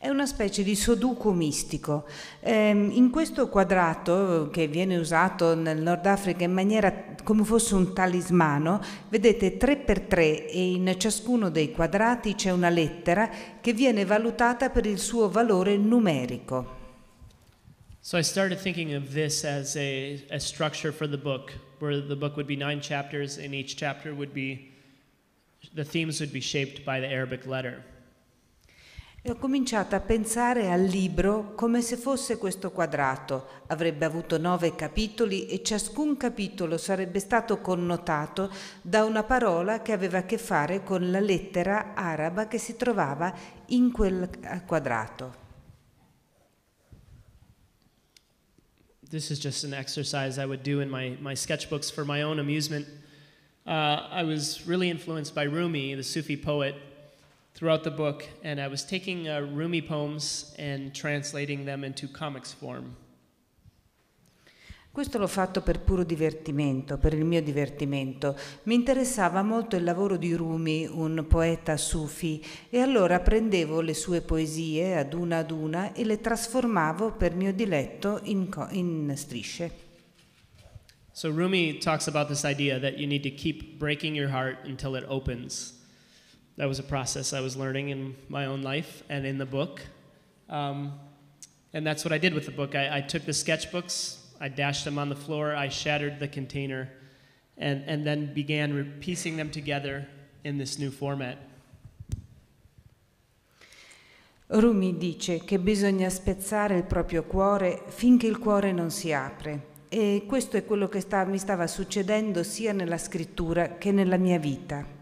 È una specie di sudoku mistico. Eh, in questo quadrato, che viene usato nel Nord Africa in maniera come fosse un talismano, vedete 3x3 e in ciascuno dei quadrati c'è una lettera che viene valutata per il suo valore numerico. So I started thinking of this as a, a structure for the book, where the book would be nine chapters, and each chapter would be, the themes would be shaped by the Arabic letter. E ho cominciato a pensare al libro come se fosse questo quadrato. Avrebbe avuto nove capitoli e ciascun capitolo sarebbe stato connotato da una parola che aveva a che fare con la lettera araba che si trovava in quel eh, quadrato. this is just an exercise I would do in my, my sketchbooks for my own amusement. Uh, I was really influenced by Rumi, the Sufi poet, throughout the book, and I was taking uh, Rumi poems and translating them into comics form. Questo l'ho fatto per puro divertimento, per il mio divertimento. Mi interessava molto il lavoro di Rumi, un poeta sufi, e allora prendevo le sue poesie ad una ad una e le trasformavo per mio diletto in, in strisce. So Rumi talks about this idea that you need to keep breaking your heart until it opens. That was a process I was learning in my own life and in the book. Um, and that's what I did with the book. I, I took the sketchbooks i dashed them on the floor, I shattered the container, and, and then began piecing them together in this new format. Rumi dice che bisogna spezzare il proprio cuore finché il cuore non si apre. E questo è quello che sta, mi stava succedendo sia nella scrittura che nella mia vita.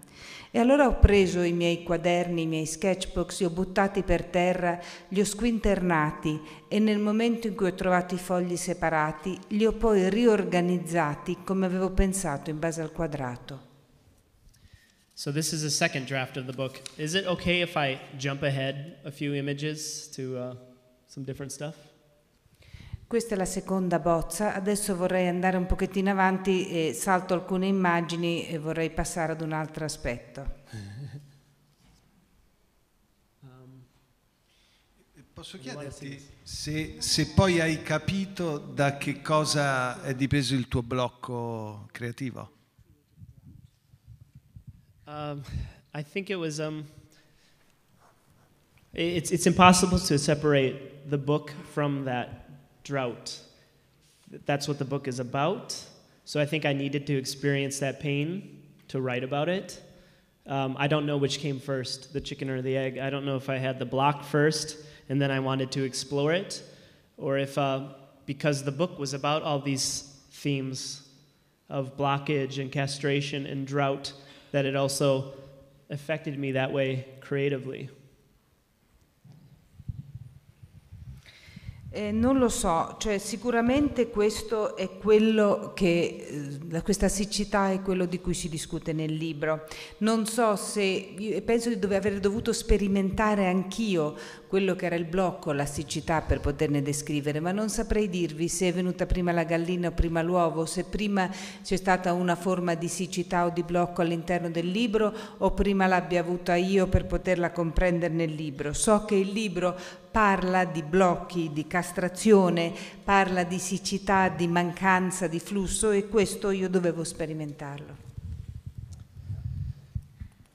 E allora ho preso i miei quaderni, i miei sketchbooks, li ho buttati per terra, li ho squinternati e nel momento in cui ho trovato i fogli separati, li ho poi riorganizzati come avevo pensato in base al quadrato. So this is the second draft of the book. Is it okay if I jump ahead a few images to uh, some different stuff? Questa è la seconda bozza, adesso vorrei andare un pochettino avanti e salto alcune immagini e vorrei passare ad un altro aspetto. Eh, um, posso chiederti se, se poi hai capito da che cosa è dipeso il tuo blocco creativo? Um, I think it was. Um, it's, it's impossible to separate the book from that drought. That's what the book is about. So I think I needed to experience that pain to write about it. Um, I don't know which came first, the chicken or the egg. I don't know if I had the block first and then I wanted to explore it, or if uh, because the book was about all these themes of blockage and castration and drought, that it also affected me that way creatively. Eh, non lo so, cioè, sicuramente questo è quello che, eh, questa siccità è quello di cui si discute nel libro. Non so se, penso di dover aver dovuto sperimentare anch'io quello che era il blocco, la siccità per poterne descrivere, ma non saprei dirvi se è venuta prima la gallina o prima l'uovo, se prima c'è stata una forma di siccità o di blocco all'interno del libro o prima l'abbia avuta io per poterla comprendere nel libro. So che il libro parla di blocchi, di castrazione, parla di siccità, di mancanza di flusso e questo io dovevo sperimentarlo.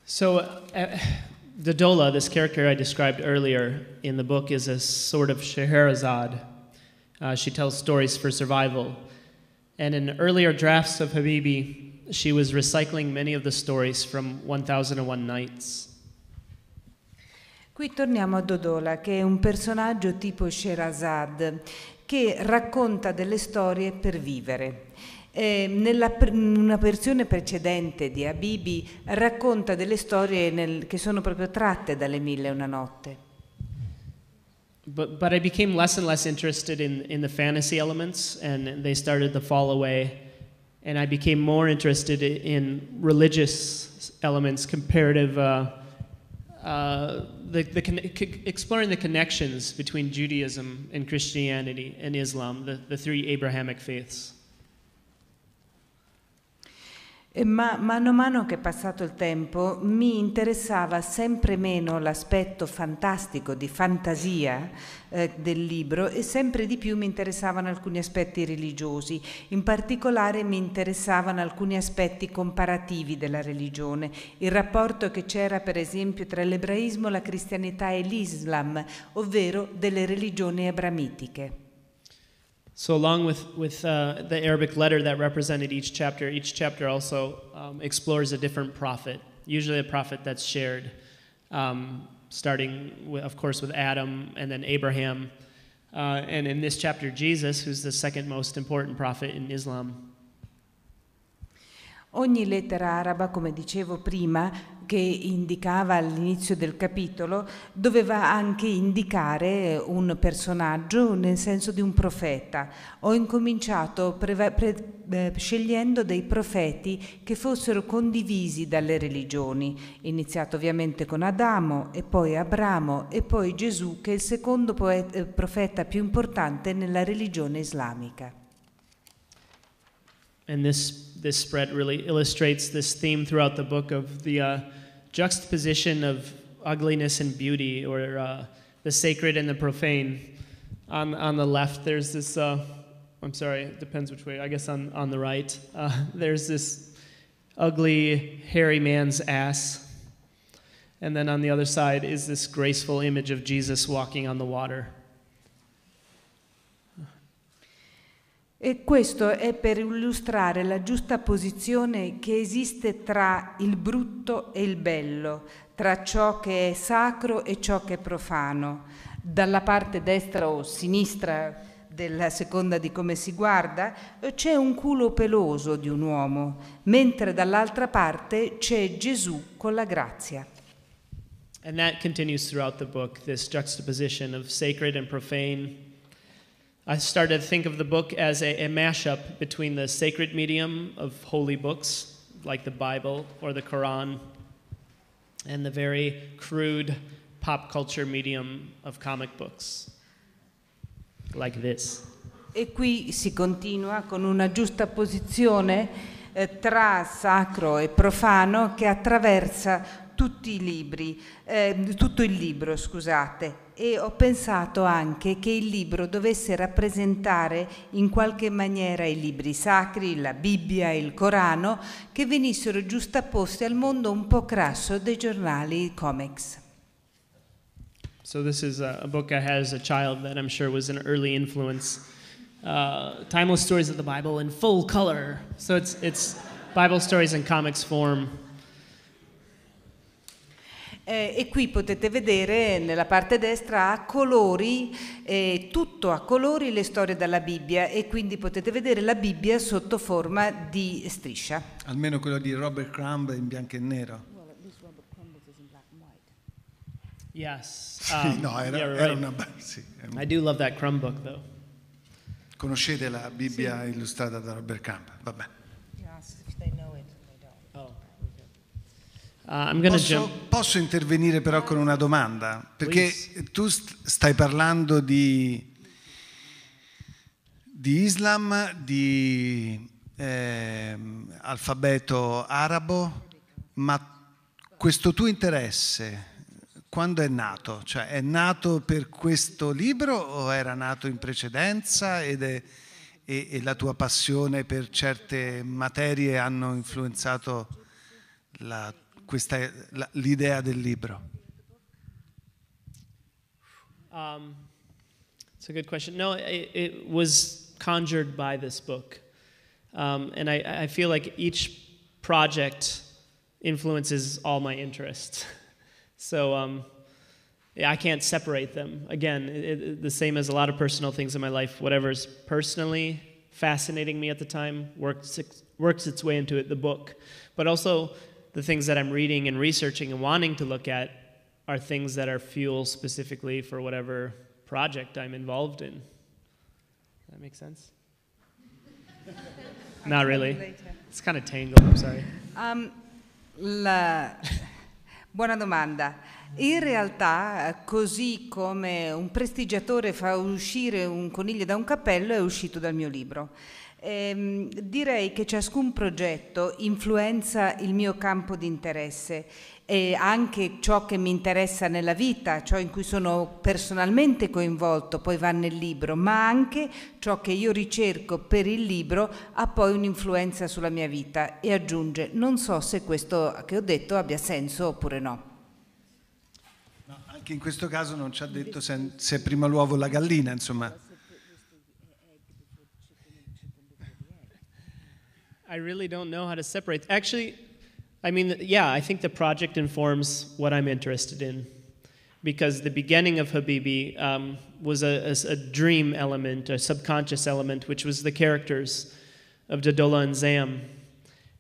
So, uh, Dodola, this character I described earlier in the book, is a sort of Scheherazade. Uh, she tells stories for survival. And in earlier drafts of Habibi, she was recycling many of the stories from 1001 Nights. Qui torniamo a Dodola, che è un personaggio tipo Scheherazade, che racconta delle storie per vivere. Eh, nella, una versione precedente di Habibi racconta delle storie nel, che sono proprio tratte dalle Mille e una notte. But, but I became less and less interested in, in the fantasy elements and they started to fall away and I became more interested in religious elements, comparative, uh, uh, the, the, exploring the connections between Judaism and Christianity and Islam, the, the three Abrahamic faiths. Ma mano a mano che è passato il tempo mi interessava sempre meno l'aspetto fantastico di fantasia eh, del libro e sempre di più mi interessavano alcuni aspetti religiosi, in particolare mi interessavano alcuni aspetti comparativi della religione, il rapporto che c'era per esempio tra l'ebraismo, la cristianità e l'Islam, ovvero delle religioni abramitiche. So, along with, with uh, the Arabic letter that represented each chapter, each chapter also um, explores a different prophet, usually a prophet that's shared, um, starting, with, of course, with Adam and then Abraham. Uh, and in this chapter, Jesus, who's the second most important prophet in Islam. Ogni lettera araba, come dicevo prima, che indicava all'inizio del capitolo doveva anche indicare eh, un personaggio nel senso di un profeta. Ho incominciato pre- pre- eh, scegliendo dei profeti che fossero condivisi dalle religioni, iniziato ovviamente con Adamo e poi Abramo e poi Gesù che è il secondo poeta, eh, profeta più importante nella religione islamica. And this, this spread really illustrates this theme throughout the book of the uh, juxtaposition of ugliness and beauty, or uh, the sacred and the profane. On, on the left, there's this, uh, I'm sorry, it depends which way, I guess on, on the right, uh, there's this ugly, hairy man's ass. And then on the other side is this graceful image of Jesus walking on the water. E questo è per illustrare la giusta posizione che esiste tra il brutto e il bello, tra ciò che è sacro e ciò che è profano. Dalla parte destra o sinistra, della seconda di come si guarda, c'è un culo peloso di un uomo, mentre dall'altra parte c'è Gesù con la grazia. And that continues throughout the book, this juxtaposition of sacred and profane i started to think of the book as a, a, mashup between the sacred medium of holy books, like the Bible or the Quran, and the very crude pop culture medium of comic books, like this. E qui si continua con una giusta posizione eh, tra sacro e profano che attraversa tutti i libri, eh, tutto il libro, scusate, e ho pensato anche che il libro dovesse rappresentare in qualche maniera i libri sacri, la Bibbia e il Corano, che venissero giustapposti al mondo un po' crasso dei giornali comics. So this is a, a book I had as a child that I'm sure was an early influence. Uh, timeless stories of the Bible in full color. So it's, it's Bible stories in comics form. Eh, e qui potete vedere nella parte destra a colori, eh, tutto a colori le storie della Bibbia e quindi potete vedere la Bibbia sotto forma di striscia. Almeno quello di Robert Crumb in bianco e nero. Yes. Um, sì, no, era, yeah, right. una... Sì, un... I do love that Crumb book though. Conoscete la Bibbia sì. illustrata da Robert Crumb? Vabbè. Uh, posso, posso, intervenire però con una domanda? Perché Please. tu stai parlando di, di Islam, di eh, alfabeto arabo, ma questo tuo interesse quando è nato? Cioè è nato per questo libro o era nato in precedenza ed è, e, e la tua passione per certe materie hanno influenzato la tua questa è l'idea del libro? Um, it's a good question. No, it, it was conjured by this book. Um, and I, I feel like each project influences all my interests. so um, I can't separate them. Again, it, it, the same as a lot of personal things in my life, whatever's personally fascinating me at the time works, works its way into it, the book. But also, the things that I'm reading and researching and wanting to look at are things that are fuel specifically for whatever project I'm involved in. Does that make sense? Not really. It's kind of tangled, I'm sorry. Um, la... Buona domanda. In realtà, così come un prestigiatore fa uscire un coniglio da un cappello, è uscito dal mio libro. Eh, direi che ciascun progetto influenza il mio campo di interesse e anche ciò che mi interessa nella vita, ciò in cui sono personalmente coinvolto, poi va nel libro, ma anche ciò che io ricerco per il libro ha poi un'influenza sulla mia vita e aggiunge, non so se questo che ho detto abbia senso oppure no. no anche in questo caso non ci ha detto se, se prima l'uovo o la gallina, insomma. I really don't know how to separate. Actually, I mean, yeah, I think the project informs what I'm interested in. Because the beginning of Habibi um, was a, a, a, dream element, a subconscious element, which was the characters of Dadola and Zam.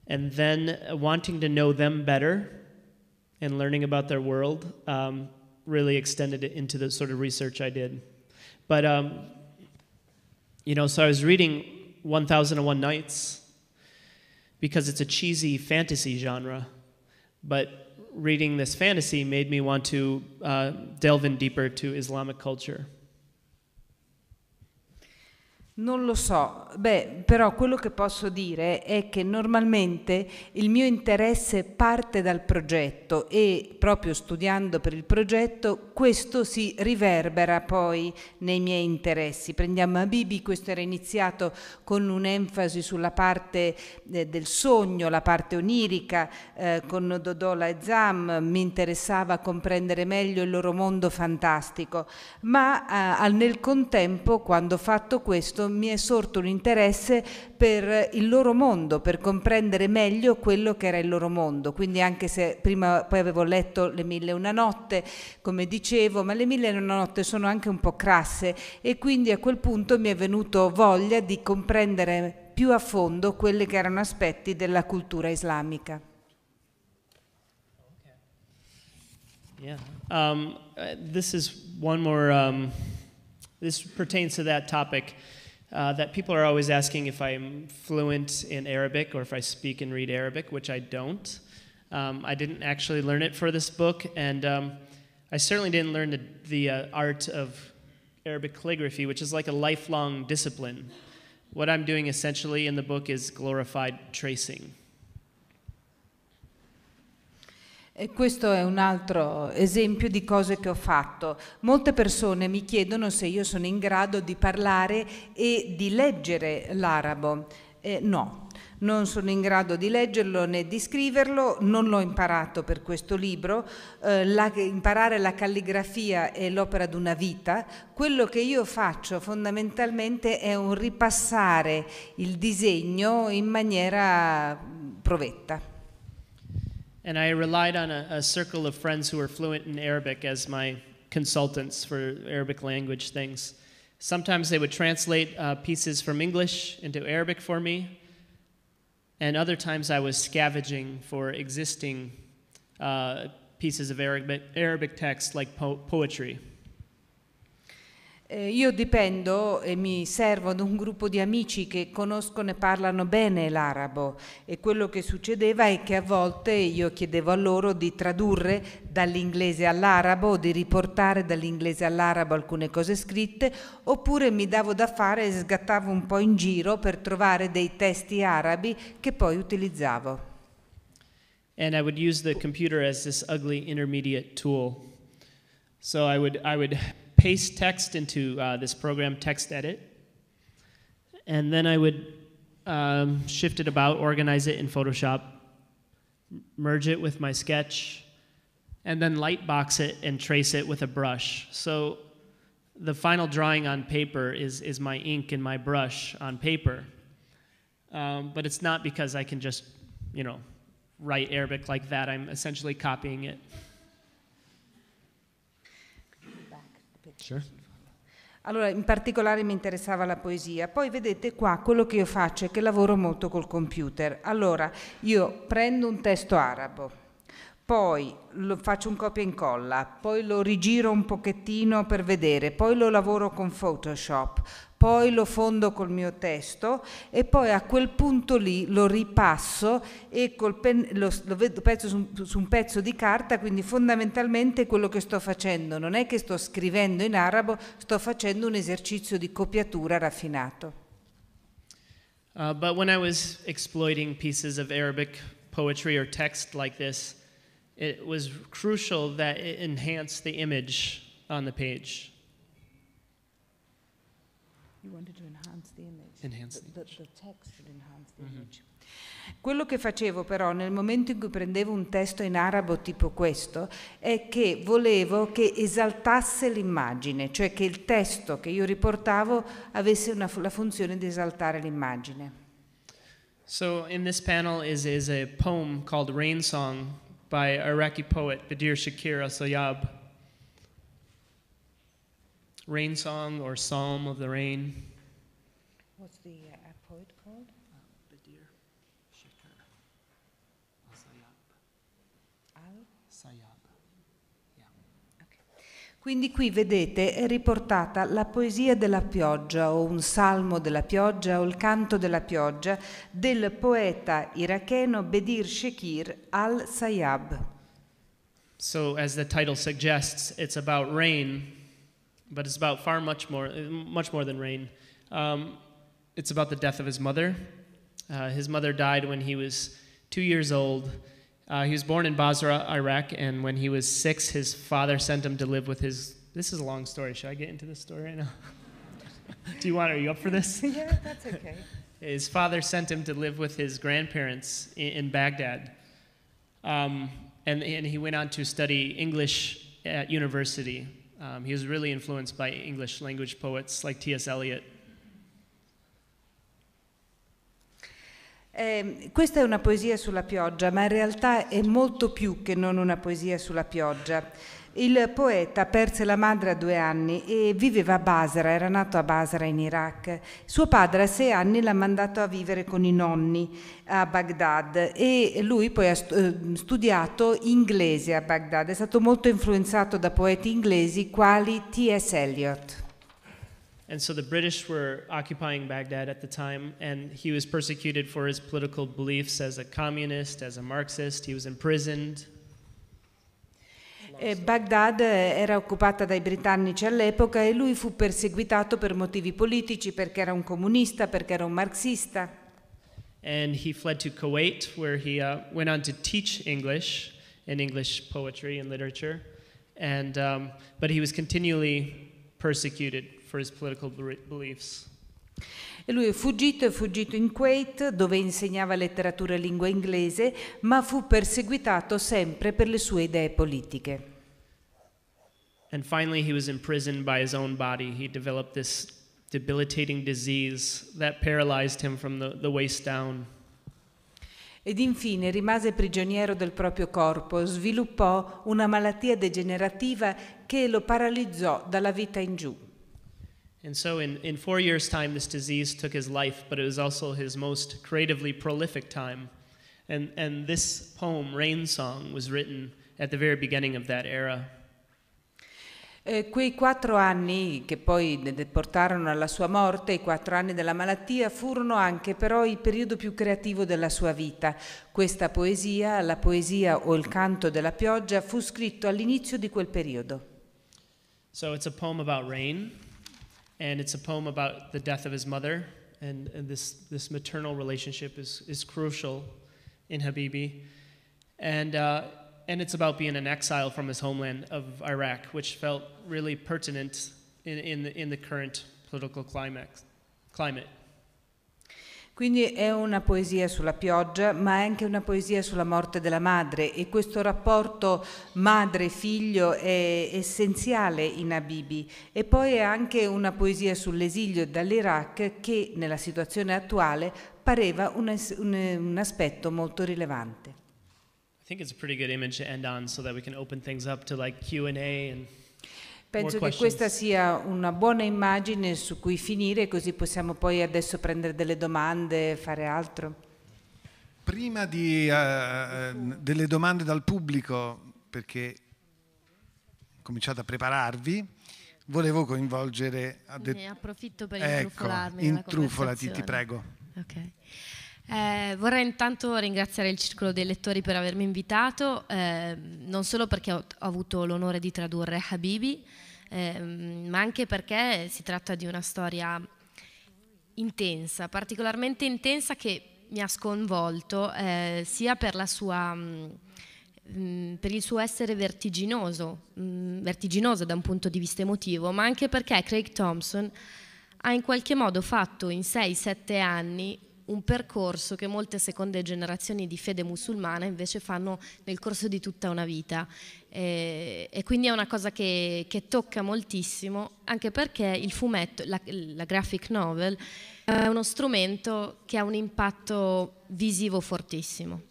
And then uh, wanting to know them better and learning about their world um, really extended it into the sort of research I did. But, um, you know, so I was reading 1001 Nights because it's a cheesy fantasy genre. But reading this fantasy made me want to uh, delve in deeper to Islamic culture. Non lo so, beh, però quello che posso dire è che normalmente il mio interesse parte dal progetto e proprio studiando per il progetto questo si riverbera poi nei miei interessi. Prendiamo Abibi, questo era iniziato con un'enfasi sulla parte eh, del sogno, la parte onirica, eh, con Dodola e Zam, mi interessava comprendere meglio il loro mondo fantastico, ma eh, nel contempo quando ho fatto questo mi è sorto un interesse per il loro mondo, per comprendere meglio quello che era il loro mondo. Quindi anche se prima poi avevo letto Le mille e una notte, come dicevo, ma le mille e una notte sono anche un po' crasse e quindi a quel punto mi è venuto voglia di comprendere più a fondo quelli che erano aspetti della cultura islamica. Yeah. Um, uh, this is one more, um, this pertains to that topic. uh, that people are always asking if I'm fluent in Arabic or if I speak and read Arabic, which I don't. Um, I didn't actually learn it for this book, and um, I certainly didn't learn the, the uh, art of Arabic calligraphy, which is like a lifelong discipline. What I'm doing essentially in the book is glorified tracing. E questo è un altro esempio di cose che ho fatto. Molte persone mi chiedono se io sono in grado di parlare e di leggere l'arabo. Eh, no, non sono in grado di leggerlo né di scriverlo, non l'ho imparato per questo libro, eh, la, imparare la calligrafia è l'opera di una vita, quello che io faccio fondamentalmente è un ripassare il disegno in maniera provetta. And I relied on a, a circle of friends who were fluent in Arabic as my consultants for Arabic language things. Sometimes they would translate uh, pieces from English into Arabic for me, and other times I was scavenging for existing uh, pieces of Arabic, Arabic text like po- poetry. Eh, io dipendo e mi servo ad un gruppo di amici che conoscono e parlano bene l'arabo e quello che succedeva è che a volte io chiedevo a loro di tradurre dall'inglese all'arabo o di riportare dall'inglese all'arabo alcune cose scritte oppure mi davo da fare e sgattavo un po' in giro per trovare dei testi arabi che poi utilizzavo. And I would use the computer as this ugly intermediate tool. So I would, I would paste text into uh, this program text edit. And then I would um, shift it about, organize it in Photoshop, merge it with my sketch, and then lightbox it and trace it with a brush. So the final drawing on paper is, is my ink and my brush on paper. Um, but it's not because I can just, you know, write Arabic like that. I'm essentially copying it. Sì. Allora, in particolare mi interessava la poesia. Poi vedete qua quello che io faccio è che lavoro molto col computer. Allora, io prendo un testo arabo, poi lo faccio un copia e incolla, poi lo rigiro un pochettino per vedere, poi lo lavoro con Photoshop, poi lo fondo col mio testo e poi a quel punto lì lo ripasso e pen, lo, lo, vedo su, su, un pezzo di carta, quindi fondamentalmente quello che sto facendo non è che sto scrivendo in arabo, sto facendo un esercizio di copiatura raffinato. Uh, but when I was exploiting pieces of Arabic poetry or text like this, it was crucial that it enhanced the image on the page. You wanted to enhance the image. Enhance the, the, the text should enhance the mm-hmm. image. Quello che facevo però nel momento in cui prendevo un testo in arabo tipo questo è che volevo che esaltasse l'immagine, cioè che il testo che io riportavo avesse una, la funzione di esaltare l'immagine. So in this panel is, is a poem called Rain Song by Iraqi poet Badir Shakir Asayab rain song or psalm of the rain. What's the uh, poet called? Badir Shaker Al Sayab. Al? Sayab. Quindi qui vedete è riportata la poesia della pioggia o un salmo della pioggia o il canto della pioggia del poeta iracheno Bedir Shekir al-Sayab. So as the title suggests, it's about rain but it's about far much more, uh, much more than rain. Um, it's about the death of his mother. Uh, his mother died when he was two years old. Uh, he was born in Basra, Iraq, and when he was six, his father sent him to live with his. This is a long story. Should I get into this story right now? Do you want? Are you up for this? yeah, that's okay. his father sent him to live with his grandparents in, in Baghdad, um, and and he went on to study English at university um, he was really influenced by English language poets like T.S. Eliot. Eh, questa è una poesia sulla pioggia, ma in realtà è molto più che non una poesia sulla pioggia. Il poeta perse la madre a due anni e viveva a Basra, era nato a Basra in Iraq. Suo padre a sei anni l'ha mandato a vivere con i nonni a Baghdad e lui poi ha eh, studiato inglese a Baghdad. È stato molto influenzato da poeti inglesi quali T.S. Eliot. And so the British were occupying Baghdad at the time, and he was persecuted for his political beliefs as a communist, as a Marxist. He was imprisoned, e Baghdad eh, era occupata dai britannici all'epoca e lui fu perseguitato per motivi politici, perché era un comunista, perché era un marxista. And he fled to Kuwait, where he uh, went on to teach English and English poetry and literature. And, um, but he was continually persecuted for his political beliefs. E lui è fuggito, è fuggito in Kuwait dove insegnava letteratura e lingua inglese, ma fu perseguitato sempre per le sue idee politiche. And finally, he was imprisoned by his own body. He developed this debilitating disease that paralyzed him from the, the waist down. Ed infine rimase prigioniero del proprio corpo, sviluppò una malattia degenerativa che lo paralizzò dalla vita in giù. And so in, in four years' time, this disease took his life, but it was also his most creatively prolific time. And, and this poem, Rain Song, was written at the very beginning of that era. Eh, quei quattro anni che poi portarono alla sua morte, i quattro anni della malattia, furono anche però il periodo più creativo della sua vita. Questa poesia, la poesia o il canto della pioggia, fu scritto all'inizio di quel periodo. So it's a poem about rain, and it's a poem about the death of his mother, and, and this, this maternal relationship is, is crucial in Habibi. And uh, and it's about being an exile from his homeland of Iraq, which felt really pertinent in, in, in the current political climax, climate. Quindi è una poesia sulla pioggia, ma è anche una poesia sulla morte della madre e questo rapporto madre-figlio è essenziale in Abibi. E poi è anche una poesia sull'esilio dall'Iraq che nella situazione attuale pareva un, un, un aspetto molto rilevante think it's a pretty good image to end on so that we can open things up to like Q&A and Penso che questa sia una buona immagine su cui finire, così possiamo poi adesso prendere delle domande e fare altro. Prima di, uh, delle domande dal pubblico, perché cominciate a prepararvi, volevo coinvolgere... Ne approfitto per ecco, intrufolarmi. Intrufolati, ti prego. Ok. Eh, vorrei intanto ringraziare il Circolo dei Lettori per avermi invitato, eh, non solo perché ho, ho avuto l'onore di tradurre Habibi, eh, ma anche perché si tratta di una storia intensa, particolarmente intensa che mi ha sconvolto eh, sia per, sua, mh, mm, mm, per il suo essere vertiginoso, mh, mm, vertiginoso da un punto di vista emotivo, ma anche perché Craig Thompson ha in qualche modo fatto in 6-7 anni un percorso che molte seconde generazioni di fede musulmana invece fanno nel corso di tutta una vita. Eh, e quindi è una cosa che, che, tocca moltissimo, anche perché il fumetto, la, la graphic novel, è uno strumento che ha un impatto visivo fortissimo.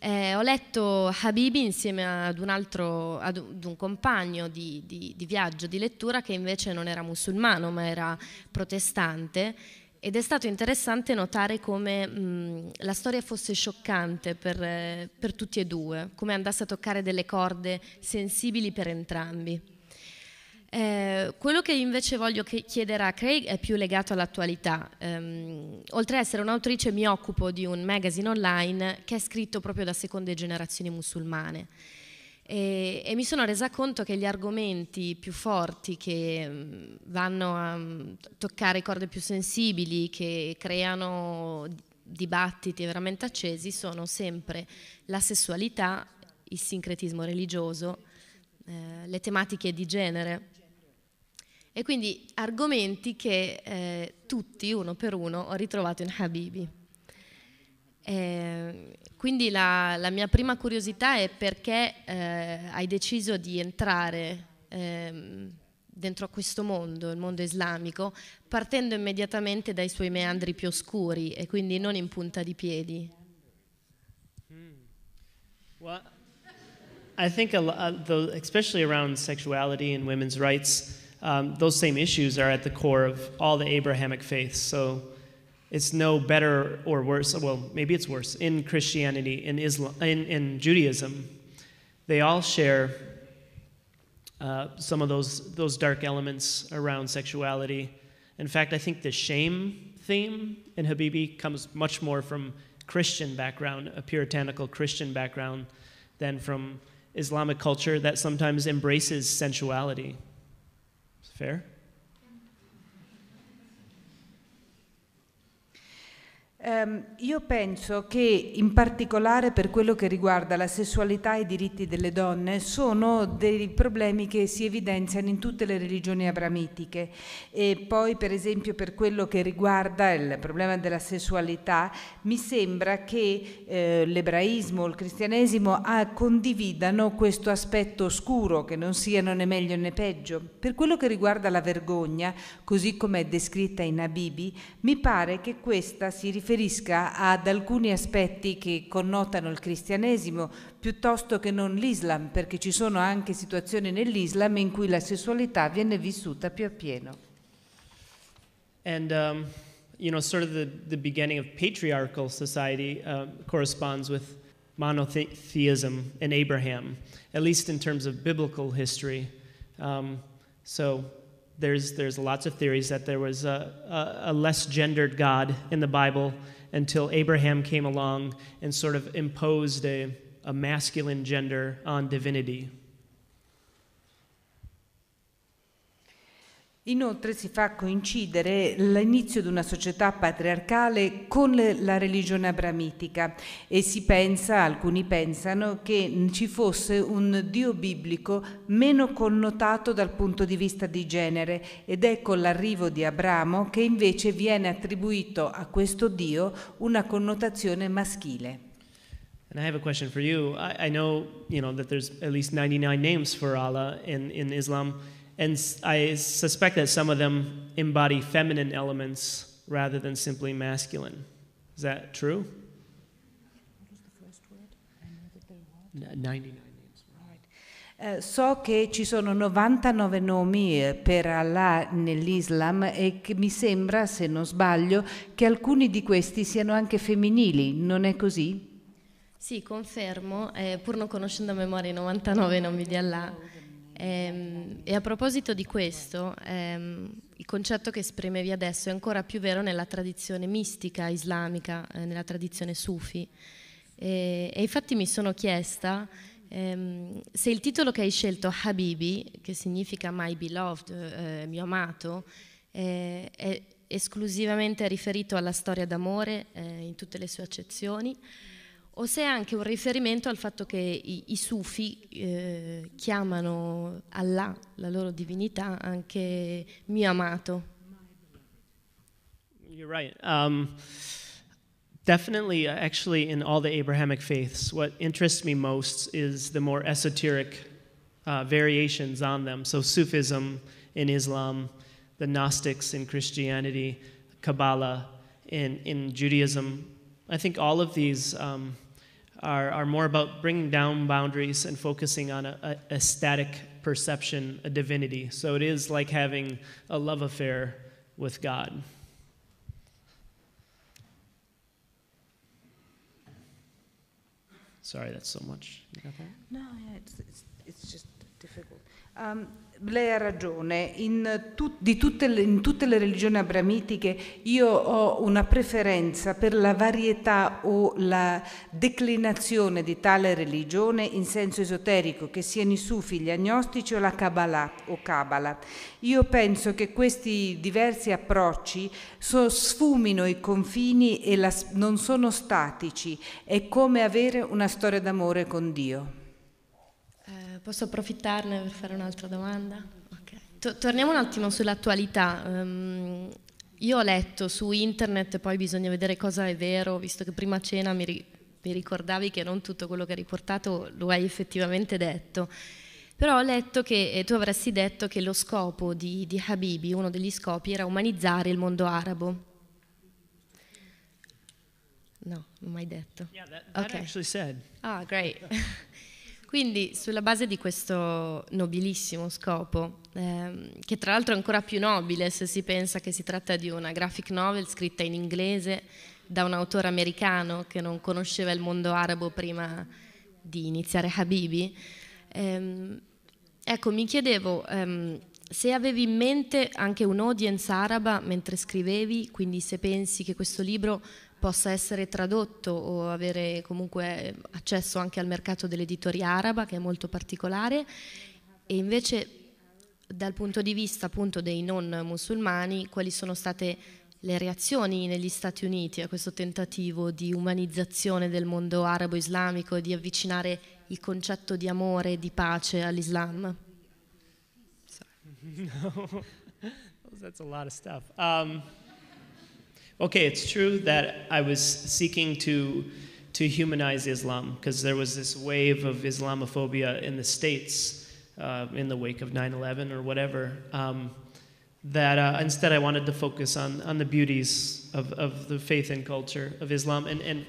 Eh, ho letto Habibi insieme ad un altro, ad un compagno di, di, di viaggio, di lettura, che invece non era musulmano ma era protestante ed è stato interessante notare come mh, la storia fosse scioccante per, per, tutti e due, come andasse a toccare delle corde sensibili per entrambi. Eh, quello che invece voglio chiedere a Craig è più legato all'attualità. Eh, oltre ad essere un'autrice mi occupo di un magazine online che è scritto proprio da seconde generazioni musulmane e, e, mi sono resa conto che gli argomenti più forti che mm, vanno a mm, toccare corde più sensibili, che creano dibattiti veramente accesi, sono sempre la sessualità, il sincretismo religioso, eh, le tematiche di genere. E quindi argomenti che eh, tutti, uno per uno, ho ritrovato in Habibi. Eh, quindi la, la, mia prima curiosità è perché eh, hai deciso di entrare eh, dentro a questo mondo, il mondo islamico, partendo immediatamente dai suoi meandri più oscuri e quindi non in punta di piedi. Mm. Well, I think, a, a, the, especially around sexuality and women's rights, um, those same issues are at the core of all the Abrahamic faiths. So It's no better or worse. Well, maybe it's worse in Christianity, in Islam, in, in Judaism. They all share uh, some of those those dark elements around sexuality. In fact, I think the shame theme in Habibi comes much more from Christian background, a puritanical Christian background, than from Islamic culture that sometimes embraces sensuality. Fair? Um, io penso che in particolare per quello che riguarda la sessualità e i diritti delle donne sono dei problemi che si evidenziano in tutte le religioni abramitiche e poi per esempio per quello che riguarda il problema della sessualità mi sembra che eh, l'ebraismo o il cristianesimo ah, condividano questo aspetto oscuro che non siano né meglio né peggio. Per quello che riguarda la vergogna, così come è descritta in Abibi, mi pare che questa si riferisca riferisca ad alcuni aspetti che connotano il cristianesimo piuttosto che non l'Islam, perché ci sono anche situazioni nell'Islam in cui la sessualità viene vissuta più appieno. And um, you know, sort of the, the beginning of patriarchal society uh, corresponds with monotheism in Abraham, at least in terms of biblical history. Um, so there's, there's lots of theories that there was a, a, a less gendered God in the Bible until Abraham came along and sort of imposed a, a masculine gender on divinity, Inoltre si fa coincidere l'inizio di una società patriarcale con la religione abramitica e si pensa, alcuni pensano, che ci fosse un Dio biblico meno connotato dal punto di vista di genere ed è con ecco l'arrivo di Abramo che invece viene attribuito a questo Dio una connotazione maschile. And I have a question for you. I, I know, you know, that there's at least 99 names for Allah in, in Islam. And I suspect that some of them embody feminine elements rather than simply masculine. Is that true? Uh, so che ci sono 99 nomi eh, per Allah nell'Islam e che mi sembra, se non sbaglio, che alcuni di questi siano anche femminili, non è così? Sì, confermo, eh, pur non conoscendo a memoria i 99 nomi di Allah. E, ehm, e a proposito di questo, ehm, il concetto che esprimevi adesso è ancora più vero nella tradizione mistica islamica, eh, nella tradizione sufi. E, e, infatti mi sono chiesta ehm, se il titolo che hai scelto, Habibi, che significa My Beloved, eh, mio amato, eh, è esclusivamente riferito alla storia d'amore eh, in tutte le sue accezioni o se è anche un riferimento al fatto che i, i sufi eh, chiamano Allah, la loro divinità, anche mio amato. You're right. Um, definitely, uh, actually, in all the Abrahamic faiths, what interests me most is the more esoteric uh, variations on them. So, Sufism in Islam, the Gnostics in Christianity, Kabbalah in, in Judaism. I think all of these. Um, are, are more about bringing down boundaries and focusing on a, a, a static perception, a divinity. So it is like having a love affair with God. Sorry, that's so much. No, yeah, it's, it's, it's just difficult. Um, Lei ha ragione, in, tut, tutte le, in, tutte le, religioni abramitiche io ho una preferenza per la varietà o la declinazione di tale religione in senso esoterico, che siano i sufi, gli agnostici o la Kabbalah o Kabbalah. Io penso che questi diversi approcci so, sfumino i confini e la, non sono statici, è come avere una storia d'amore con Dio posso approfittarne per fare un'altra domanda? Okay. Torniamo un attimo sull'attualità. Um, io ho letto su internet, poi bisogna vedere cosa è vero, visto che prima cena mi, ri mi ricordavi che non tutto quello che hai riportato lo hai effettivamente detto. Però ho letto che eh, tu avresti detto che lo scopo di, di, Habibi, uno degli scopi, era umanizzare il mondo arabo. No, non mai detto. Yeah, that, that okay. said. Ah, great. Quindi sulla base di questo nobilissimo scopo, ehm, che tra l'altro è ancora più nobile se si pensa che si tratta di una graphic novel scritta in inglese da un autore americano che non conosceva il mondo arabo prima di iniziare Habibi, ehm, ecco mi chiedevo ehm, se avevi in mente anche un'audience araba mentre scrivevi, quindi se pensi che questo libro possa essere tradotto o avere comunque eh, accesso anche al mercato dell'editoria araba che è molto particolare e invece dal punto di vista appunto dei non musulmani quali sono state le reazioni negli Stati Uniti a questo tentativo di umanizzazione del mondo arabo-islamico, di avvicinare il concetto di amore e di pace all'Islam? No, that's a lot of stuff. Um, okay, it's true that I was seeking to to humanize Islam because there was this wave of Islamophobia in the states uh, in the wake of 9/11 or whatever. Um, that uh, instead I wanted to focus on on the beauties of of the faith and culture of Islam, and and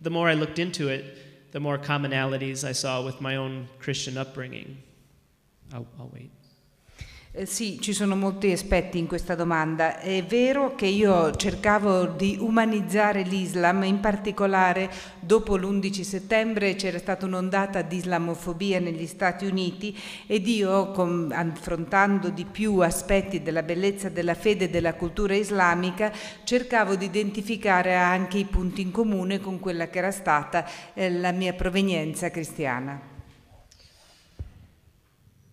the more I looked into it, the more commonalities I saw with my own Christian upbringing. I'll, oh, I'll wait. Eh, sì, ci sono molti aspetti in questa domanda. È vero che io cercavo di umanizzare l'Islam, in particolare dopo l'11 settembre c'era stata un'ondata di islamofobia negli Stati Uniti ed io, con, affrontando di più aspetti della bellezza della fede e della cultura islamica, cercavo di identificare anche i punti in comune con quella che era stata eh, la mia provenienza cristiana.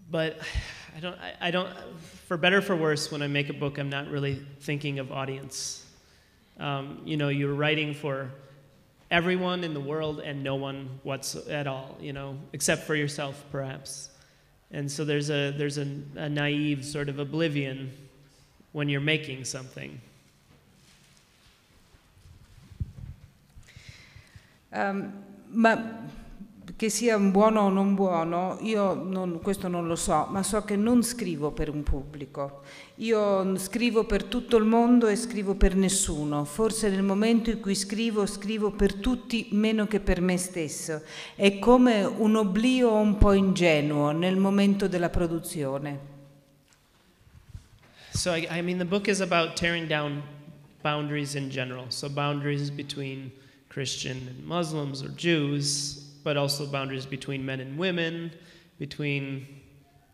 But... I don't, I, I, don't, for better for worse, when I make a book, I'm not really thinking of audience. Um, you know, you're writing for everyone in the world and no one what's at all, you know, except for yourself, perhaps. And so there's a, there's a, a naive sort of oblivion when you're making something. Um, my, Che sia buono o non buono, io non, questo non lo so, ma so che non scrivo per un pubblico. Io scrivo per tutto il mondo e scrivo per nessuno. Forse nel momento in cui scrivo, scrivo per tutti meno che per me stesso. È come un oblio un po' ingenuo nel momento della produzione. So I, I mean the book is about tearing down boundaries in general. So boundaries between Christian and Muslims or Jews but also boundaries between men and women, between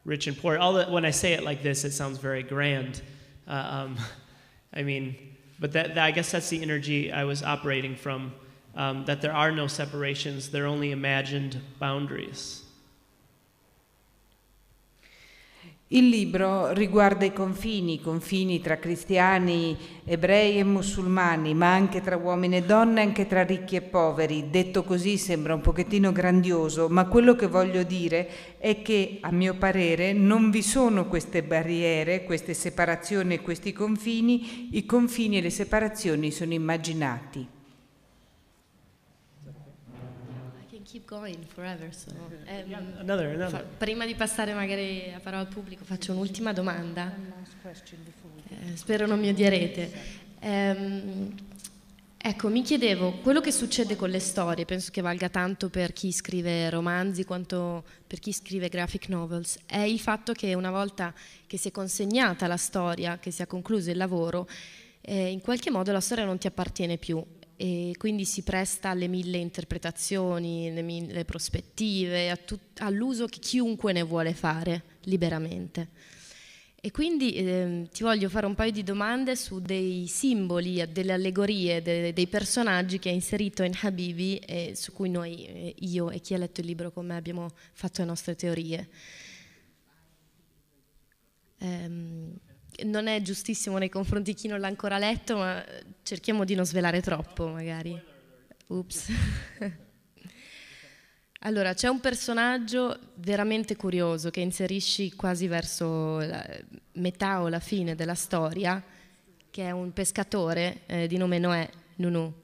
rich and poor. All that, when I say it like this, it sounds very grand. Uh, um, I mean, but that, that, I guess that's the energy I was operating from. Um, that there are no separations; they're only imagined boundaries. Il libro riguarda i confini, i confini tra cristiani, ebrei e musulmani, ma anche tra uomini e donne, anche tra ricchi e poveri. Detto così sembra un pochettino grandioso, ma quello che voglio dire è che, a mio parere, non vi sono queste barriere, queste separazioni e questi confini, i confini e le separazioni sono immaginati. going forever. So. Um, another, another. prima di passare magari la parola al pubblico faccio un'ultima domanda. Eh, spero non mi odierete. Um, Ecco, mi chiedevo, quello che succede con le storie, penso che valga tanto per chi scrive romanzi quanto per chi scrive graphic novels, è il fatto che una volta che si è consegnata la storia, che si è concluso il lavoro, eh, in qualche modo la storia non ti appartiene più e quindi si presta alle mille interpretazioni, alle mille prospettive, tut- all'uso che chiunque ne vuole fare liberamente. E quindi eh, ti voglio fare un paio di domande su dei simboli, delle allegorie, de- dei personaggi che hai inserito in Habibi e su cui noi, eh, io e chi ha letto il libro con me abbiamo fatto le nostre teorie. Um, non è giustissimo nei confronti di chi non l'ha ancora letto, ma cerchiamo di non svelare troppo, magari. Ups. allora, c'è un personaggio veramente curioso che inserisci quasi verso la metà o la fine della storia, che è un pescatore eh, di nome Noè Nunu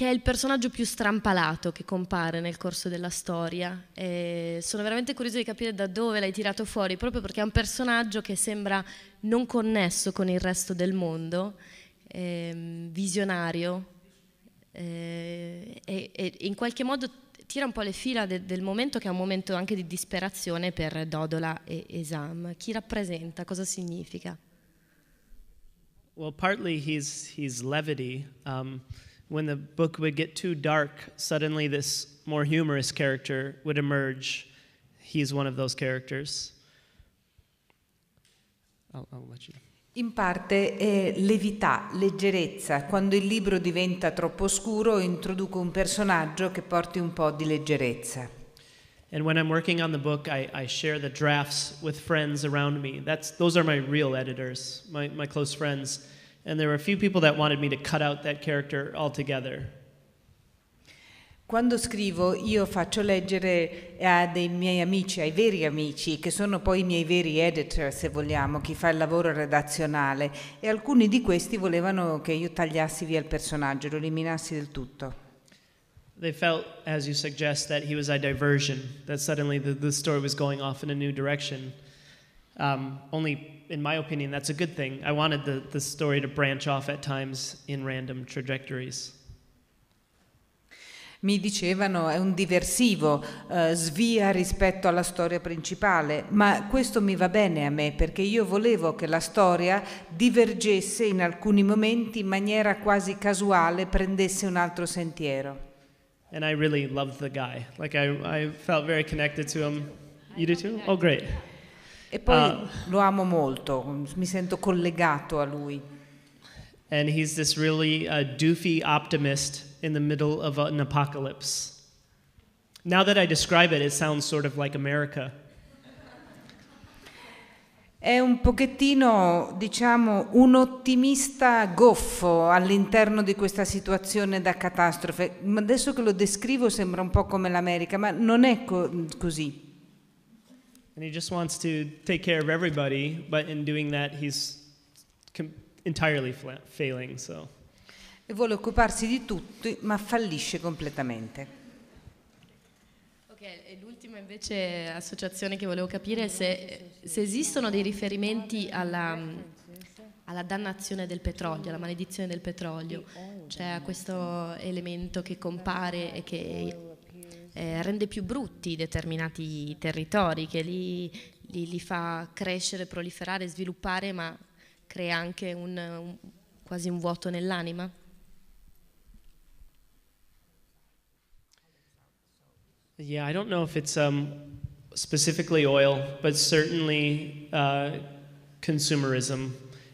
che è il personaggio più strampalato che compare nel corso della storia. E sono veramente curiosa di capire da dove l'hai tirato fuori, proprio perché è un personaggio che sembra non connesso con il resto del mondo, ehm, visionario, eh, e, e, in qualche modo tira un po' le fila de, del momento che è un momento anche di disperazione per Dodola e, Esam. Chi rappresenta? Cosa significa? Well, partly his, his levity. Um, When the book would get too dark, suddenly this more humorous character would emerge. He's one of those characters. I'll, I'll let you. In parte è levità, leggerezza. Quando il libro diventa troppo scuro, introduco un personaggio che porti un po' di leggerezza. And when I'm working on the book, I, I share the drafts with friends around me. That's, those are my real editors, my, my close friends. And there were a few people that wanted me to cut out that character altogether. Quando scrivo io faccio leggere a eh, dei miei amici, ai veri amici, che sono poi i miei veri editor se vogliamo, chi fa il lavoro redazionale, e alcuni di questi volevano che io tagliassi via il personaggio, lo eliminassi del tutto. They felt, as you suggest, that he was a diversion, that suddenly the, the story was going off in a new direction. Um, only in my opinion, that's a good thing. I wanted the, the story to branch off at times in random trajectories. mi dicevano è un diversivo, eh, svia rispetto alla storia principale, ma questo mi va bene a me perché io volevo che la storia divergesse in alcuni momenti in maniera quasi casuale, prendesse un altro sentiero. And I really loved the guy. Like I, I felt very connected to him. You did too? Oh great. E poi uh, lo amo molto, mi sento collegato a lui. And he's this really uh, doofy optimist in the middle of an apocalypse. Now that I describe it, it sounds sort of like America. È un pochettino, diciamo, un ottimista goffo all'interno di questa situazione da catastrofe. Adesso che lo descrivo sembra un po' come l'America, ma non è co- così and he just wants to take care of everybody, but in doing that he's entirely failing, so. E vuole occuparsi di tutti, ma fallisce completamente. Okay, l'ultima invece associazione che volevo capire è se, se esistono dei riferimenti alla, alla dannazione del petrolio, alla maledizione del petrolio, cioè a questo elemento che compare e che eh, rende più brutti determinati territori, che li, li, li, fa crescere, proliferare, sviluppare, ma crea anche un, un, quasi un vuoto nell'anima? Yeah, I don't know if it's um, specifically oil, but certainly uh, consumerism.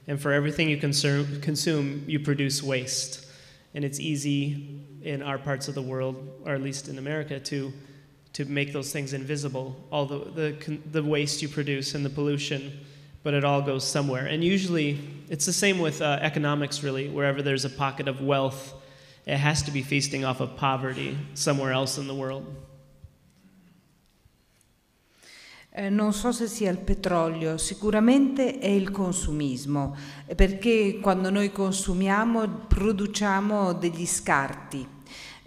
And for everything you consume, consume, you produce waste. And it's easy in our parts of the world, or at least in America, to to make those things invisible, all the, the, the waste you produce and the pollution, but it all goes somewhere. And usually, it's the same with uh, economics, really. Wherever there's a pocket of wealth, it has to be feasting off of poverty somewhere else in the world. Eh, non so se sia il petrolio, sicuramente è il consumismo, eh, perché quando noi consumiamo produciamo degli scarti.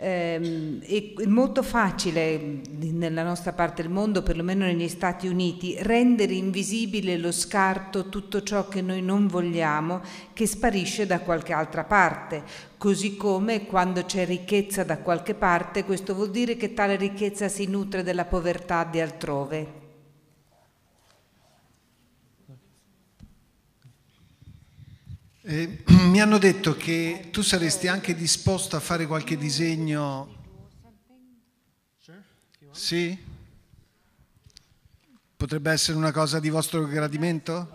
Ehm, è molto facile nella nostra parte del mondo, perlomeno negli Stati Uniti, rendere invisibile lo scarto, tutto ciò che noi non vogliamo, che sparisce da qualche altra parte. Così come quando c'è ricchezza da qualche parte, questo vuol dire che tale ricchezza si nutre della povertà di altrove. Eh, mi hanno detto che tu saresti anche disposto a fare qualche disegno. Sì? Potrebbe essere una cosa di vostro gradimento?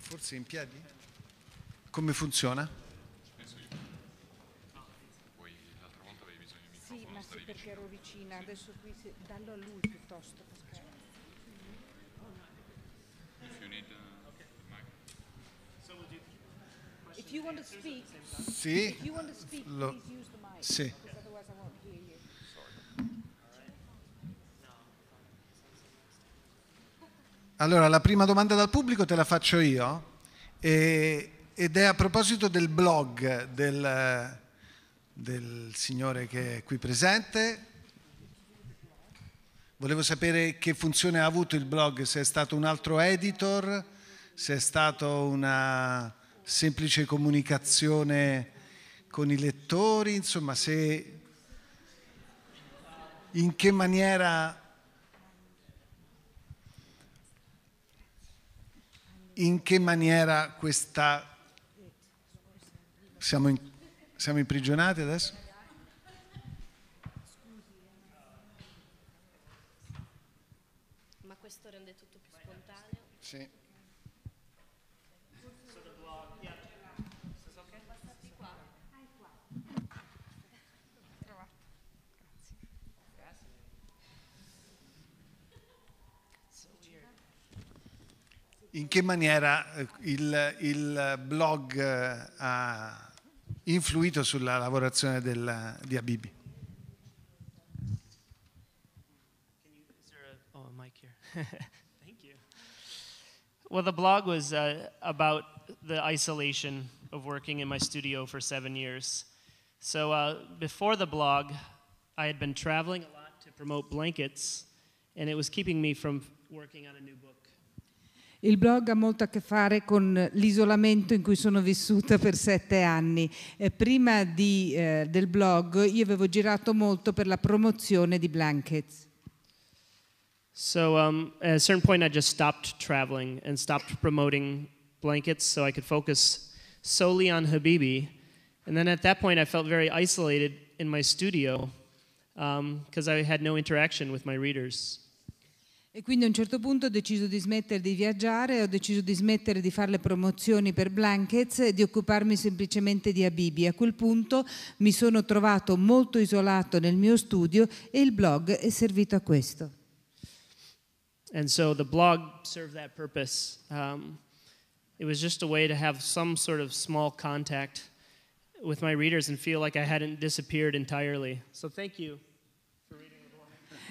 Forse in piedi? Come funziona? speak, sì. Speak, Lo, sì. Allora, la prima domanda dal pubblico te la faccio io e, ed è a proposito del blog del, del signore che è qui presente. Volevo sapere che funzione ha avuto il blog, se è stato un altro editor, se è stato una, semplice comunicazione con i lettori, insomma, se in che maniera in che maniera questa siamo, in, siamo imprigionati adesso? in che maniera eh, il, il blog eh, ha influito sulla lavorazione della, di Abibi. Thank you. Well, the blog was uh, about the isolation of working in my studio for seven years. So, uh, before the blog, I had been traveling a lot to promote blankets, and it was keeping me from working on a new book. Il blog ha molto a che fare con l'isolamento in cui sono vissuta per sette anni. Eh, prima di, eh, del blog io avevo girato molto per la promozione di blankets. So um, at a certain point I just stopped traveling and stopped promoting blankets so I could focus solely on Habibi. And then at that point I felt very isolated in my studio because um, I had no interaction with my readers. E quindi a un certo punto ho deciso di smettere di viaggiare, ho deciso di smettere di fare le promozioni per blankets e di occuparmi semplicemente di Abibi. A quel punto mi sono trovato molto isolato nel mio studio e il blog è servito a questo. And so the blog served that purpose. Um, it was just a way to have some sort of small contact with my readers and feel like I hadn't disappeared entirely. So thank you.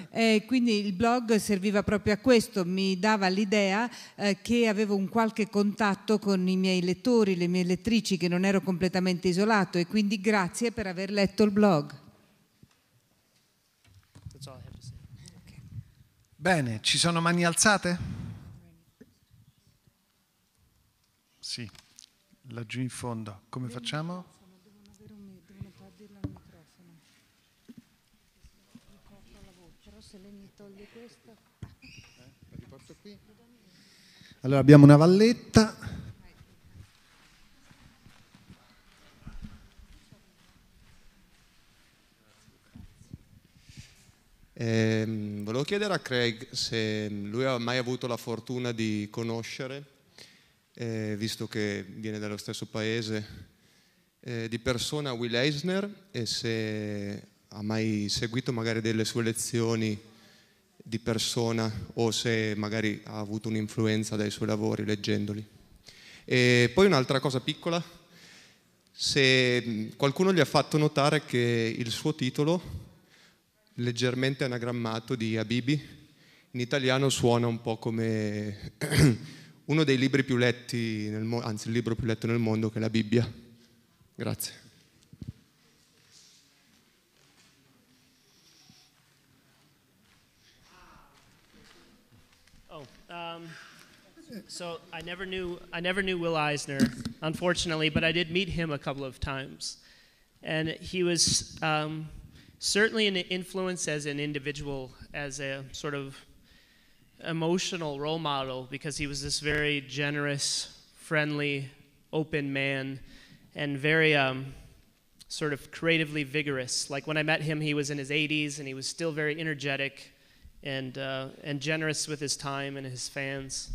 Eh, quindi il blog serviva proprio a questo, mi dava l'idea eh, che avevo un qualche contatto con i miei lettori, le mie lettrici, che non ero completamente isolato e quindi grazie per aver letto il blog. Bene, ci sono mani alzate? Sì, laggiù in fondo. Come facciamo? Allora abbiamo una valletta. Eh, volevo chiedere a Craig se lui ha mai avuto la fortuna di conoscere, eh, visto che viene dallo stesso paese, eh, di persona Will Eisner e se ha mai seguito magari delle sue lezioni di persona o se magari ha avuto un'influenza dai suoi lavori leggendoli. E poi un'altra cosa piccola, se qualcuno gli ha fatto notare che il suo titolo, leggermente anagrammato di Abibi, in italiano suona un po' come uno dei libri più letti, nel mo- anzi il libro più letto nel mondo che è la Bibbia. Grazie. So I never knew I never knew Will Eisner, unfortunately, but I did meet him a couple of times, and he was um, certainly an influence as an individual, as a sort of emotional role model because he was this very generous, friendly, open man, and very um, sort of creatively vigorous. Like when I met him, he was in his 80s and he was still very energetic and uh, and generous with his time and his fans.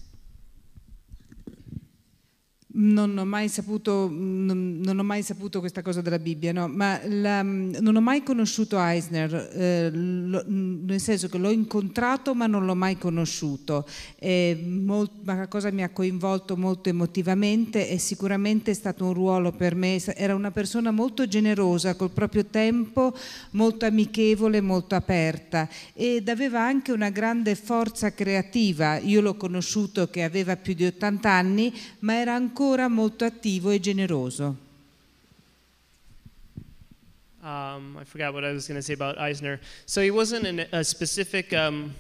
non ho mai saputo, non, non ho mai saputo questa cosa della Bibbia, no? ma la, non ho mai conosciuto Eisner, eh, lo, nel senso che l'ho incontrato ma non l'ho mai conosciuto. Eh, la cosa mi ha coinvolto molto emotivamente e sicuramente è stato un ruolo per me. Era una persona molto generosa col proprio tempo, molto amichevole, molto aperta ed aveva anche una grande forza creativa. Io l'ho conosciuto che aveva più di 80 anni, ma era ancora ancora molto attivo e generoso. Um, I forgot what I was going to say about Eisner. So he wasn't an, a specific um,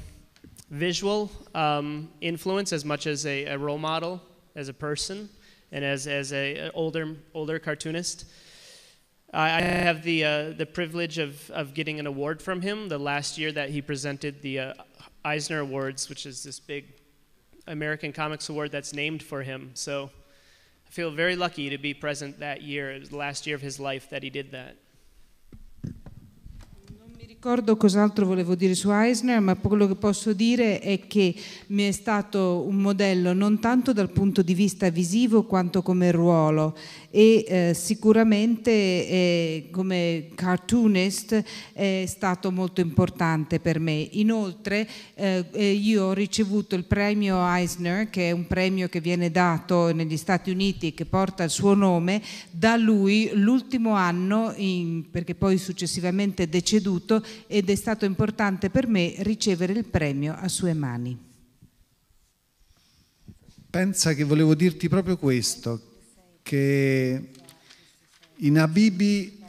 visual um, influence as much as a, a, role model, as a person, and as, as older older cartoonist. I, I have the uh, the privilege of of getting an award from him the last year that he presented the uh, Eisner Awards, which is this big American Comics Award that's named for him. So I feel very lucky to be present that year. It was the last year of his life that he did that. ricordo cos'altro volevo dire su Eisner, ma quello che posso dire è che mi è stato un modello non tanto dal punto di vista visivo quanto come ruolo e eh, sicuramente eh, come cartoonist è stato molto importante per me. Inoltre eh, eh io ho ricevuto il premio Eisner, che è un premio che viene dato negli Stati Uniti che porta il suo nome, da lui l'ultimo anno, in, perché poi successivamente è deceduto, ed è stato importante per me ricevere il premio a sue mani. Pensa che volevo dirti proprio questo, che in Habibi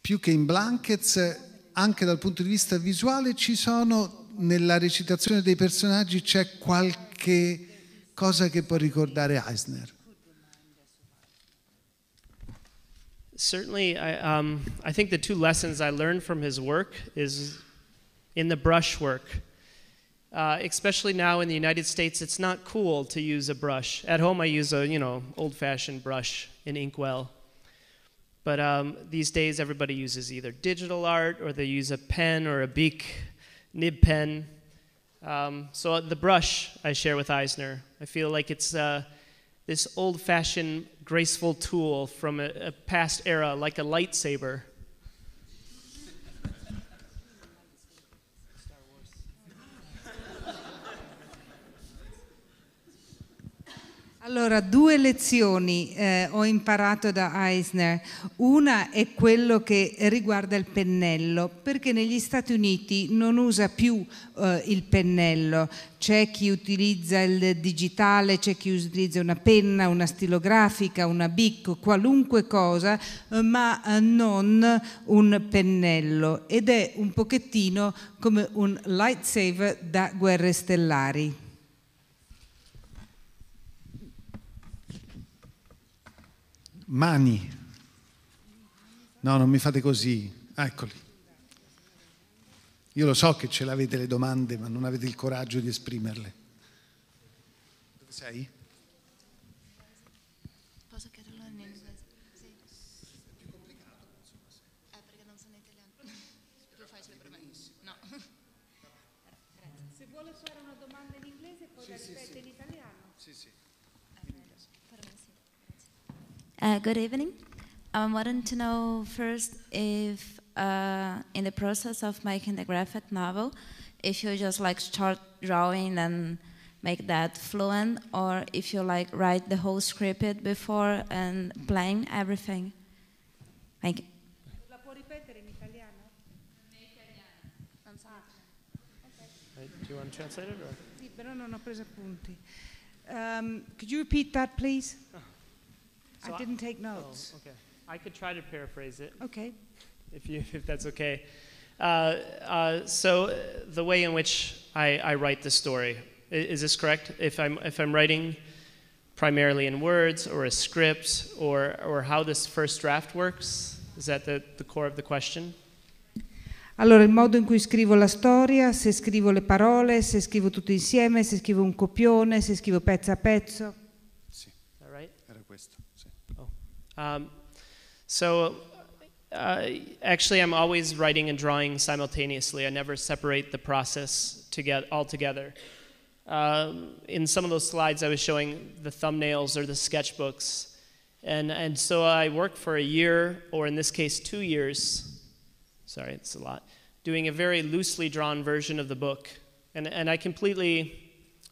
più che in Blankets anche dal punto di vista visuale ci sono nella recitazione dei personaggi c'è qualche cosa che può ricordare Eisner Certainly, I, um, I think the two lessons I learned from his work is in the brushwork. Uh, especially now in the United States, it's not cool to use a brush. At home, I use a you know old-fashioned brush, in inkwell. But um, these days, everybody uses either digital art or they use a pen or a beak, nib pen. Um, so uh, the brush I share with Eisner, I feel like it's uh, this old-fashioned graceful tool from a, a past era, like a lightsaber. Allora, due lezioni eh, ho imparato da Eisner. Una è quello che riguarda il pennello, perché negli Stati Uniti non usa più eh, il pennello. C'è chi utilizza il digitale, c'è chi utilizza una penna, una stilografica, una bic, qualunque cosa, eh, ma eh, non un pennello. Ed è un pochettino come un lightsaber da guerre stellari. Mani. No, non mi fate così. Eccoli. Io lo so che ce l'avete le domande, ma non avete il coraggio di esprimerle. Dove sei? Uh, good evening. I wanted to know first if, uh, in the process of making the graphic novel, if you just like start drawing and make that fluent, or if you like write the whole script before and plan everything. Thank you. Ah, do you want to translate it? Or? Um, could you repeat that, please? Oh. So I didn't take oh, notes. Oh, okay. I could try to paraphrase it. Okay. If, you, if that's okay. Uh, uh, so uh, the way in which I, I write the story, is, is this correct? If I'm, if I'm writing primarily in words or a script or, or how this first draft works, is that the, the core of the question? Allora, il modo in cui scrivo la storia, se scrivo le parole, se scrivo tutto insieme, se scrivo un copione, se scrivo pezzo a pezzo. Um, so uh, actually, I'm always writing and drawing simultaneously. I never separate the process to get all together. Um, in some of those slides, I was showing the thumbnails or the sketchbooks, and and so I worked for a year, or in this case, two years. Sorry, it's a lot. Doing a very loosely drawn version of the book, and and I completely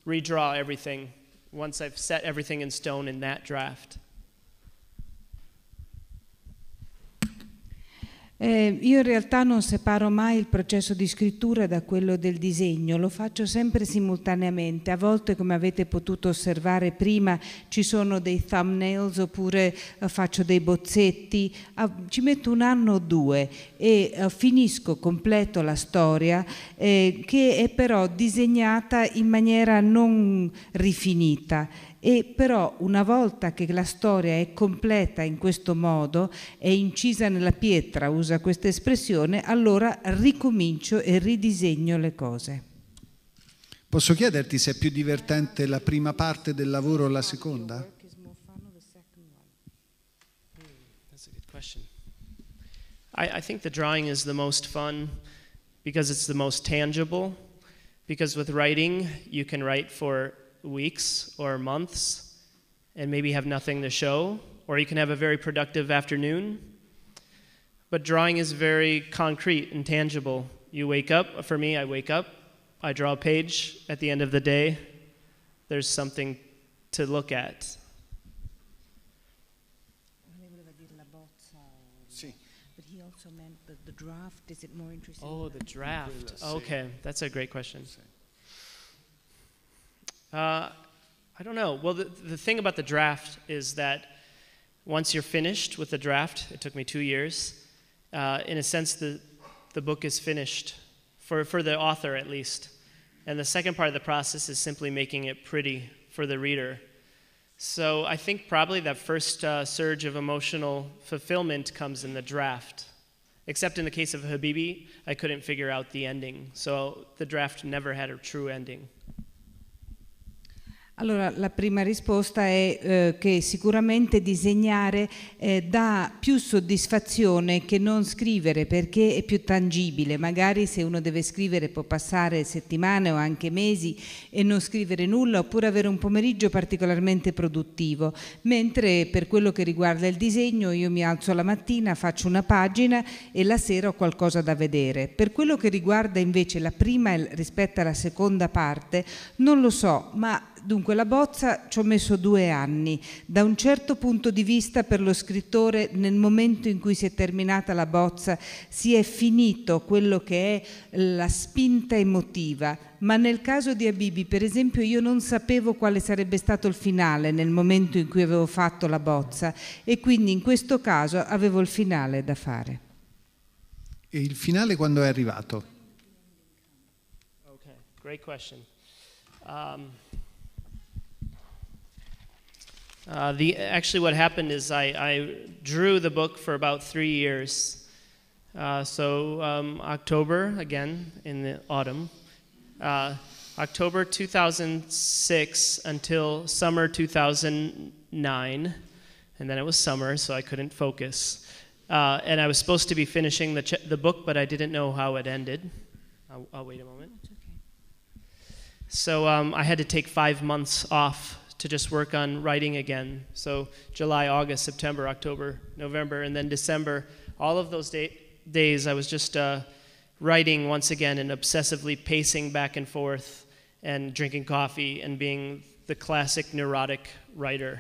redraw everything once I've set everything in stone in that draft. Eh, io in realtà non separo mai il processo di scrittura da quello del disegno, lo faccio sempre simultaneamente. A volte, come avete potuto osservare prima, ci sono dei thumbnails oppure eh, faccio dei bozzetti, ah, ci metto un anno o due e eh, finisco, completo la storia eh, che è però disegnata in maniera non rifinita e però una volta che la storia è completa in questo modo, è incisa nella pietra, usa questa espressione, allora ricomincio e ridisegno le cose. Posso chiederti se è più divertente la prima parte del lavoro o la seconda? I, I think the drawing is the most fun because it's the most tangible. Because with writing, you can write for weeks or months and maybe have nothing to show, or you can have a very productive afternoon. But drawing is very concrete and tangible. You wake up, for me, I wake up, I draw a page, at the end of the day, there's something to look at. draft? Is it more interesting? Oh, the draft. Okay, that's a great question. Uh, I don't know. Well, the, the thing about the draft is that once you're finished with the draft, it took me two years, uh, in a sense, the, the book is finished, for, for the author at least. And the second part of the process is simply making it pretty for the reader. So I think probably that first uh, surge of emotional fulfillment comes in the draft. Except in the case of Habibi, I couldn't figure out the ending. So the draft never had a true ending. Allora, la prima risposta è eh, che sicuramente disegnare eh, dà più soddisfazione che non scrivere perché è più tangibile. Magari se uno deve scrivere può passare settimane o anche mesi e non scrivere nulla oppure avere un pomeriggio particolarmente produttivo. Mentre per quello che riguarda il disegno io mi alzo la mattina, faccio una pagina e la sera ho qualcosa da vedere. Per quello che riguarda invece la prima rispetto alla seconda parte, non lo so, ma Dunque, la bozza ci ho messo due anni. Da un certo punto di vista, per lo scrittore, nel momento in cui si è terminata la bozza, si è finito quello che è la spinta emotiva. Ma nel caso di Abibi, per esempio, io non sapevo quale sarebbe stato il finale nel momento in cui avevo fatto la bozza e quindi in questo caso avevo il finale da fare. E il finale quando è arrivato? Ok, great question. Um... Uh, the, actually, what happened is I, I, drew the book for about three years. Uh, so, um, October, again, in the autumn, uh, October 2006 until summer 2009. And then it was summer, so I couldn't focus. Uh, and I was supposed to be finishing the, ch- the book, but I didn't know how it ended. I'll, I'll wait a moment. Okay. So, um, I had to take five months off to just work on writing again. So July, August, September, October, November, and then December. All of those day- days, I was just uh, writing once again and obsessively pacing back and forth and drinking coffee and being the classic neurotic writer.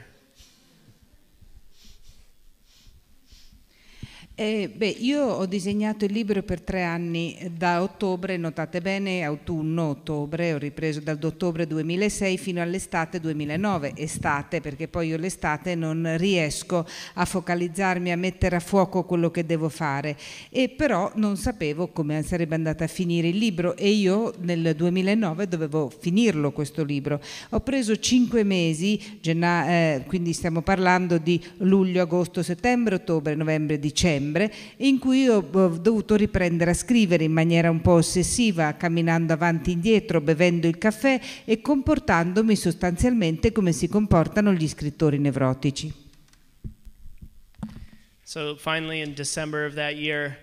Eh, beh, io ho disegnato il libro per tre anni, eh, da ottobre, notate bene, autunno, ottobre, ho ripreso dal dall'ottobre 2006 fino all'estate 2009, estate, perché poi io l'estate non riesco a focalizzarmi, a mettere a fuoco quello che devo fare, e però non sapevo come sarebbe andata a finire il libro e io nel 2009 dovevo finirlo questo libro. Ho preso cinque mesi, genna- eh, quindi stiamo parlando di luglio, agosto, settembre, ottobre, novembre, dicembre dicembre in cui ho dovuto riprendere a scrivere in maniera un po' ossessiva, camminando avanti e indietro, bevendo il caffè e comportandomi sostanzialmente come si comportano gli scrittori nevrotici. So finally in December of that year,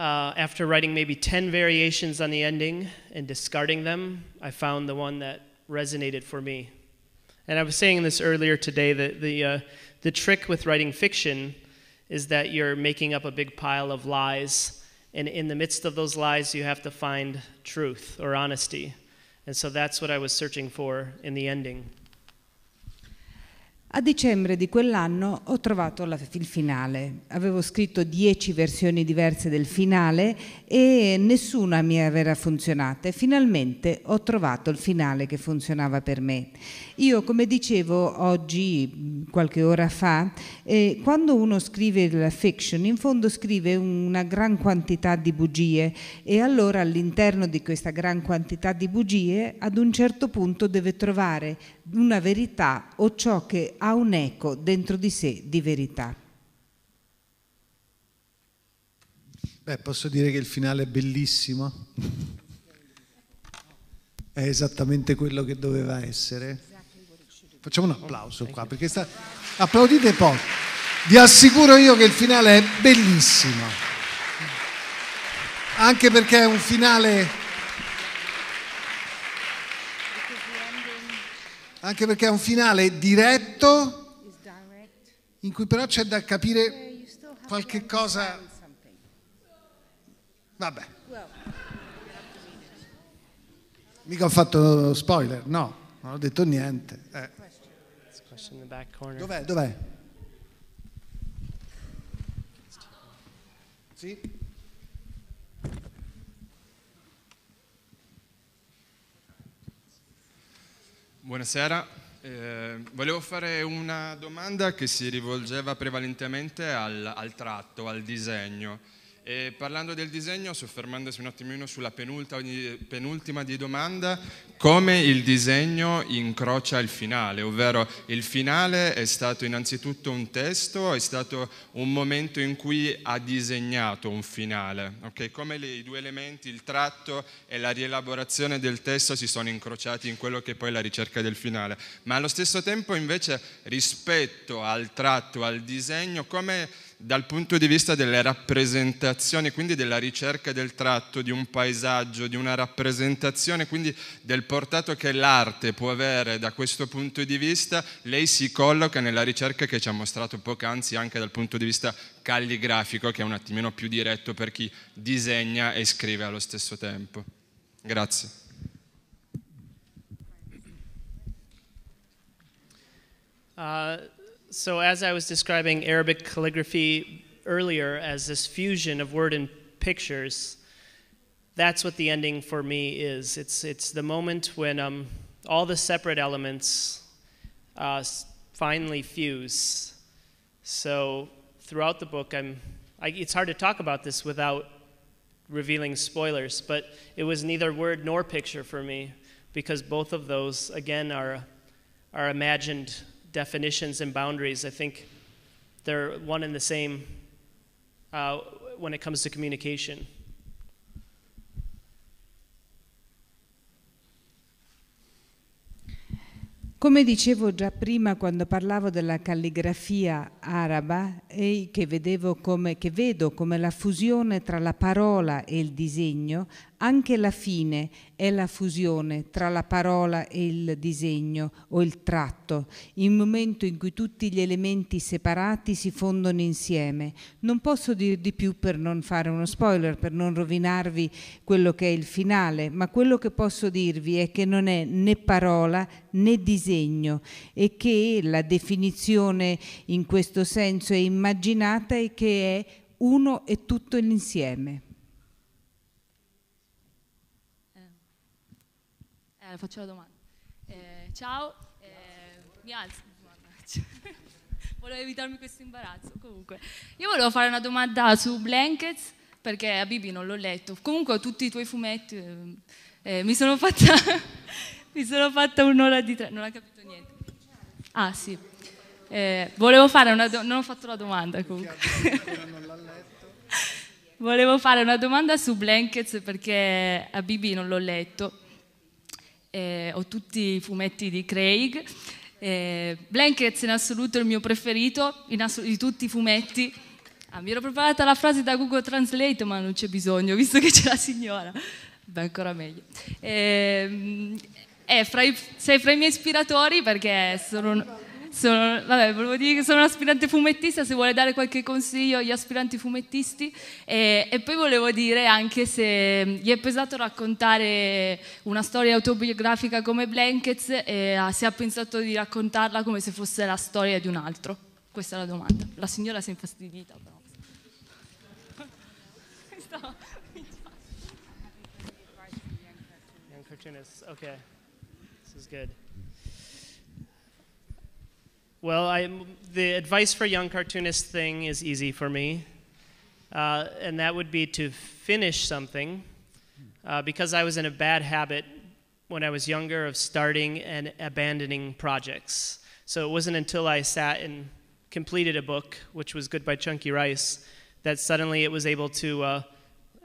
Uh, after writing maybe 10 variations on the ending and discarding them, I found the one that resonated for me. And I was saying this earlier today that the, uh, the trick with writing fiction is that you're making up a big pile of lies. And in the midst of those lies, you have to find truth or honesty. And so that's what I was searching for in the ending. A dicembre di quell'anno ho trovato la, il finale. Avevo scritto dieci versioni diverse del finale e nessuna mi aveva funzionata. Finalmente ho trovato il finale che funzionava per me. Io, come dicevo oggi, qualche ora fa, eh, quando uno scrive la fiction, in fondo scrive una gran quantità di bugie e allora all'interno di questa gran quantità di bugie, ad un certo punto deve trovare una verità o ciò che ha un eco dentro di sé di verità. Beh, posso dire che il finale è bellissimo. è esattamente quello che doveva essere. Facciamo un applauso qua, perché sta... applaudite poco. Vi assicuro io che il finale è bellissimo. Anche perché è un finale Anche perché è un finale diretto in cui però c'è da capire qualche cosa. Vabbè. Mica ho fatto spoiler, no, non ho detto niente. Eh. Dov'è? Dov'è? Sì? Buonasera, eh, volevo fare una domanda che si rivolgeva prevalentemente al, al tratto, al disegno. E parlando del disegno, soffermandosi un attimino sulla penultima di domanda, come il disegno incrocia il finale, ovvero il finale è stato innanzitutto un testo, è stato un momento in cui ha disegnato un finale, okay? come le, i due elementi, il tratto e la rielaborazione del testo si sono incrociati in quello che è poi è la ricerca del finale, ma allo stesso tempo invece rispetto al tratto, al disegno, come dal punto di vista delle rappresentazioni, quindi della ricerca del tratto, di un paesaggio, di una rappresentazione, quindi del portato che l'arte può avere da questo punto di vista, lei si colloca nella ricerca che ci ha mostrato poc'anzi anche dal punto di vista calligrafico, che è un attimino più diretto per chi disegna e scrive allo stesso tempo. Grazie. Uh, So as I was describing Arabic calligraphy earlier as this fusion of word and pictures, that's what the ending for me is. It's, it's the moment when um, all the separate elements uh, finally fuse. So throughout the book, I'm, I, it's hard to talk about this without revealing spoilers, but it was neither word nor picture for me because both of those, again, are, are imagined definitions and boundaries. I think they're one and the same uh, when it comes to communication. Come dicevo già prima quando parlavo della calligrafia araba che, che, vedo come la fusione tra la parola e il disegno anche la fine è la fusione tra la parola e il disegno o il tratto, il momento in cui tutti gli elementi separati si fondono insieme. Non posso dire di più per non fare uno spoiler, per non rovinarvi quello che è il finale, ma quello che posso dirvi è che non è né parola né disegno e che la definizione in questo senso è immaginata e che è uno e tutto l'insieme. Eh, faccio la domanda. Eh, ciao, eh, mi alzo. volevo evitarmi questo imbarazzo. Comunque, io volevo fare una domanda su Blankets perché a Bibi non l'ho letto. Comunque, tutti i tuoi fumetti eh, eh, mi sono fatta. mi sono fatta un'ora di tre, non ha capito niente. Ah sì, eh, volevo fare una domanda, non ho fatto la domanda comunque. volevo fare una domanda su Blankets perché a Bibi non l'ho letto eh, ho tutti i fumetti di Craig. Eh, Blankets in assoluto è il mio preferito in di tutti i fumetti. Ah, mi ero preparata la frase da Google Translate, ma non c'è bisogno, visto che c'è la signora. Beh, ancora meglio. Eh, fra i, sei fra i miei ispiratori perché sono... Sono, vabbè, volevo dire che sono un aspirante fumettista, se vuole dare qualche consiglio agli aspiranti fumettisti. E, e, poi volevo dire anche se gli è pesato raccontare una storia autobiografica come Blankets e ah, se ha pensato di raccontarla come se fosse la storia di un altro. Questa è la domanda. La signora si è infastidita però. okay. This is good. Well, I, the advice for young cartoonists thing is easy for me, uh, and that would be to finish something. Uh, because I was in a bad habit when I was younger of starting and abandoning projects. So it wasn't until I sat and completed a book, which was Goodbye Chunky Rice, that suddenly it was able to, uh,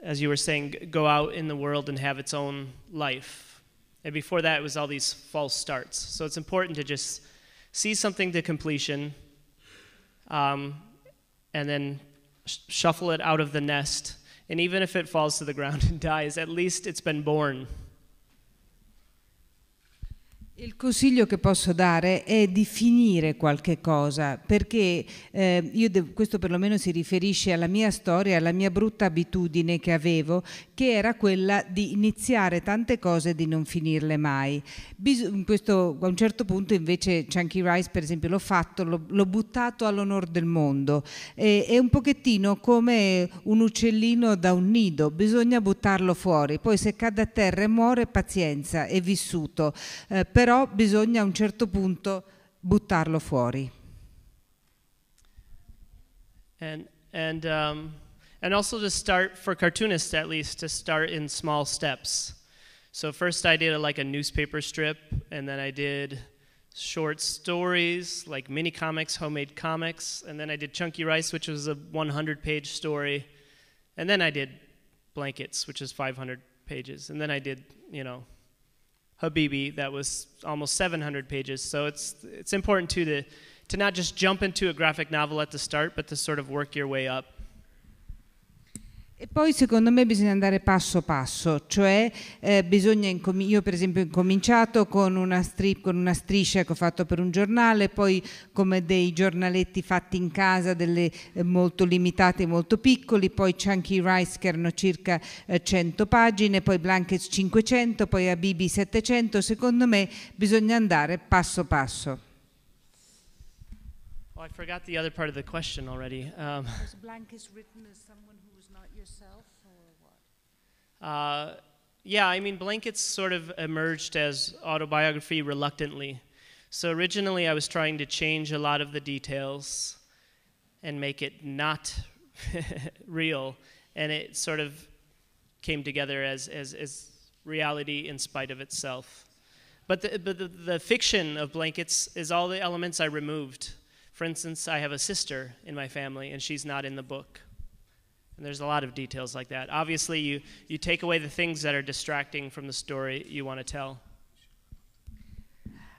as you were saying, go out in the world and have its own life. And before that, it was all these false starts. So it's important to just See something to completion, um, and then sh- shuffle it out of the nest. And even if it falls to the ground and dies, at least it's been born. Il consiglio che posso dare è di finire qualche cosa, perché eh, questo perlomeno si riferisce alla mia storia, alla mia brutta abitudine che avevo, che era quella di iniziare tante cose e di non finirle mai. Bis questo, a un certo punto invece Chunky Rice per esempio l'ho fatto, l'ho buttato all'onor del mondo. E, è un pochettino come un uccellino da un nido, bisogna buttarlo fuori, poi se cade a terra e muore pazienza, è vissuto. Eh, però però bisogna a un certo punto buttarlo fuori. And, and, um, and also to start, for cartoonists at least, to start in small steps. So first I did a, like a newspaper strip, and then I did short stories, like mini comics, homemade comics, and then I did Chunky Rice, which was a 100 page story, and then I did Blankets, which is 500 pages, and then I did, you know, Habibi that was almost 700 pages. So it's it's important too to to not just jump into a graphic novel at the start, but to sort of work your way up. E poi secondo me bisogna andare passo passo, cioè eh, bisogna io per esempio ho incominciato con una, con una, striscia che ho fatto per un giornale, poi come dei giornaletti fatti in casa, delle eh, molto limitate, molto piccoli, poi Chunky Rice che erano circa eh, 100 pagine, poi Blankets 500, poi Abibi 700, secondo me bisogna andare passo passo. Oh, I forgot the other part of the question already. Um, Was Blankets written as someone yourself or what? Uh, yeah, I mean, Blankets sort of emerged as autobiography reluctantly. So originally, I was trying to change a lot of the details and make it not real, and it sort of came together as, as, as reality in spite of itself. But, the, but the, the fiction of Blankets is all the elements I removed. For instance, I have a sister in my family, and she's not in the book. And there's a lot of details like that. Obviously, you, you take away the things that are distracting from the story you want to tell.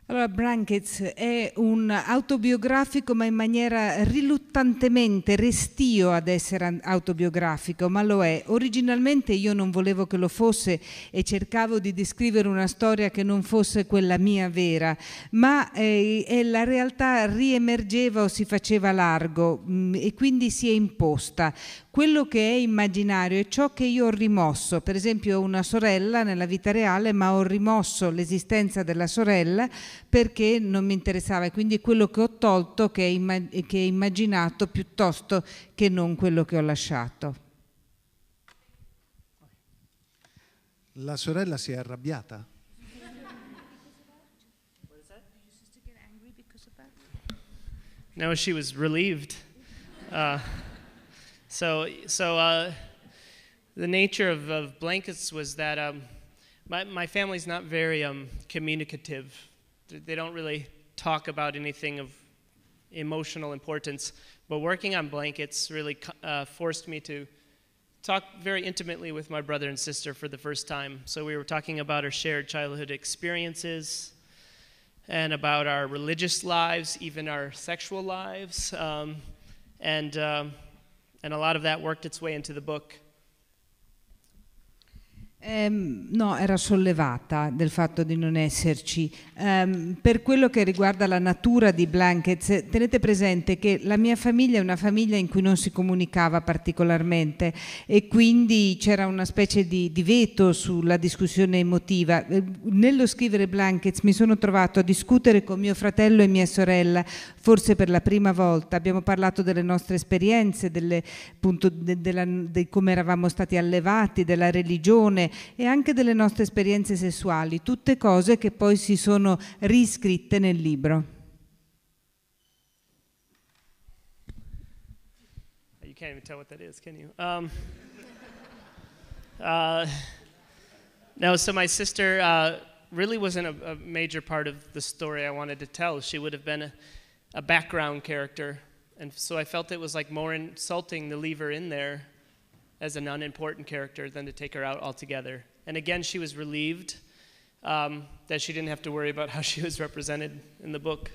Allora, Brankets è un autobiografico, ma in maniera riluttantemente restio ad essere autobiografico, ma lo è. Originalmente io non volevo che lo fosse e cercavo di descrivere una storia che non fosse quella mia vera, ma eh, la realtà riemergeva o si faceva largo mh, mm, e quindi si è imposta quello che è immaginario è ciò che io ho rimosso. Per esempio, ho una sorella nella vita reale, ma ho rimosso l'esistenza della sorella perché non mi interessava. Quindi quello che ho tolto che è, immag- che è immaginato piuttosto che non quello che ho lasciato. La sorella si è arrabbiata. No, she was relieved. Uh, So, so uh, the nature of, of, blankets was that um, my, my family's not very um, communicative. They don't really talk about anything of emotional importance. But working on blankets really uh, forced me to talk very intimately with my brother and sister for the first time. So we were talking about our shared childhood experiences and about our religious lives, even our sexual lives. Um, and um, and a lot of that worked its way into the book. Um, no, era sollevata del fatto di non esserci. Um, per quello che riguarda la natura di Blankets, tenete presente che la mia famiglia è una famiglia in cui non si comunicava particolarmente e quindi c'era una specie di, di veto sulla discussione emotiva. Ehm, nello scrivere Blankets mi sono trovato a discutere con mio fratello e mia sorella forse per la prima volta, abbiamo parlato delle nostre esperienze, delle, appunto, de, de la, di come eravamo stati allevati, della religione e anche delle nostre esperienze sessuali, tutte cose che poi si sono riscritte nel libro. You can't even tell what that is, can you? Um, uh, no, so my sister uh, really wasn't a, a, major part of the story I wanted to tell. She would have been a, a background character. And so I felt it was like more insulting to leave her in there as an unimportant character than to take her out altogether. And again, she was relieved um, that she didn't have to worry about how she was represented in the book.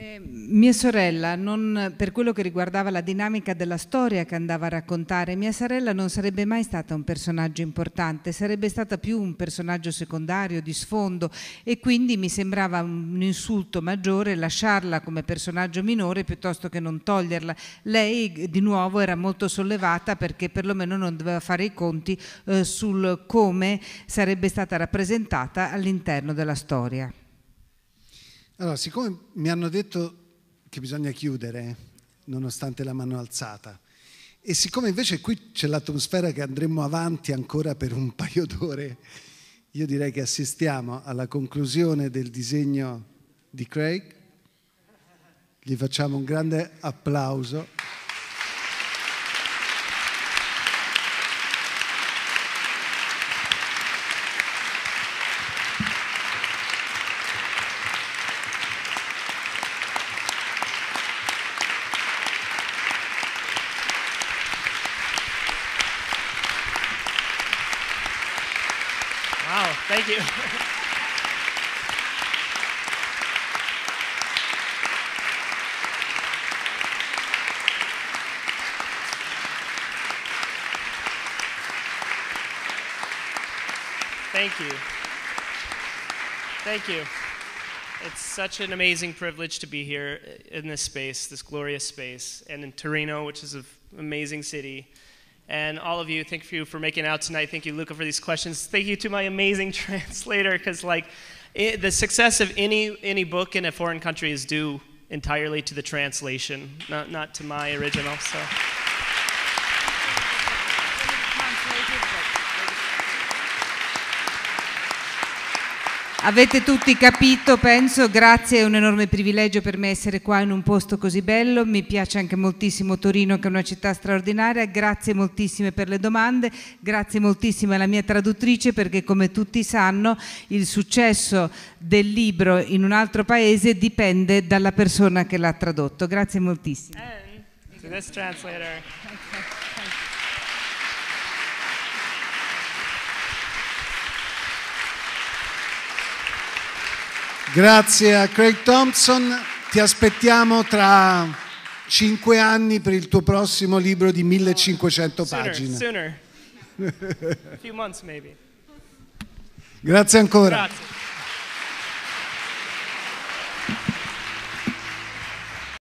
Ehm, mia sorella, non, per quello che riguardava la dinamica della storia che andava a raccontare, mia sorella non sarebbe mai stata un personaggio importante, sarebbe stata più un personaggio secondario, di sfondo e quindi mi sembrava un insulto maggiore lasciarla come personaggio minore piuttosto che non toglierla. Lei di nuovo era molto sollevata perché perlomeno non doveva fare i conti eh, sul come sarebbe stata rappresentata all'interno della storia. Allora, siccome mi hanno detto che bisogna chiudere, eh, nonostante la mano alzata, e siccome invece qui c'è l'atmosfera che andremo avanti ancora per un paio d'ore, io direi che assistiamo alla conclusione del disegno di Craig. Gli facciamo un grande applauso. Thank you. Thank you. It's such an amazing privilege to be here in this space, this glorious space, and in Torino, which is an amazing city. And all of you, thank you for making out tonight. Thank you, Luca, for these questions. Thank you to my amazing translator, because like it, the success of any any book in a foreign country is due entirely to the translation, not not to my original. So. Avete tutti capito, penso, grazie, è un enorme privilegio per me essere qua in un posto così bello, mi piace anche moltissimo Torino che è una città straordinaria, grazie moltissime per le domande, grazie moltissime alla mia traduttrice perché come tutti sanno il successo del libro in un altro paese dipende dalla persona che l'ha tradotto, grazie moltissimo. And to this translator. Grazie a Craig Thompson, ti aspettiamo tra cinque anni per il tuo prossimo libro di 1500 pagine. Sooner, sooner. Grazie ancora. Grazie.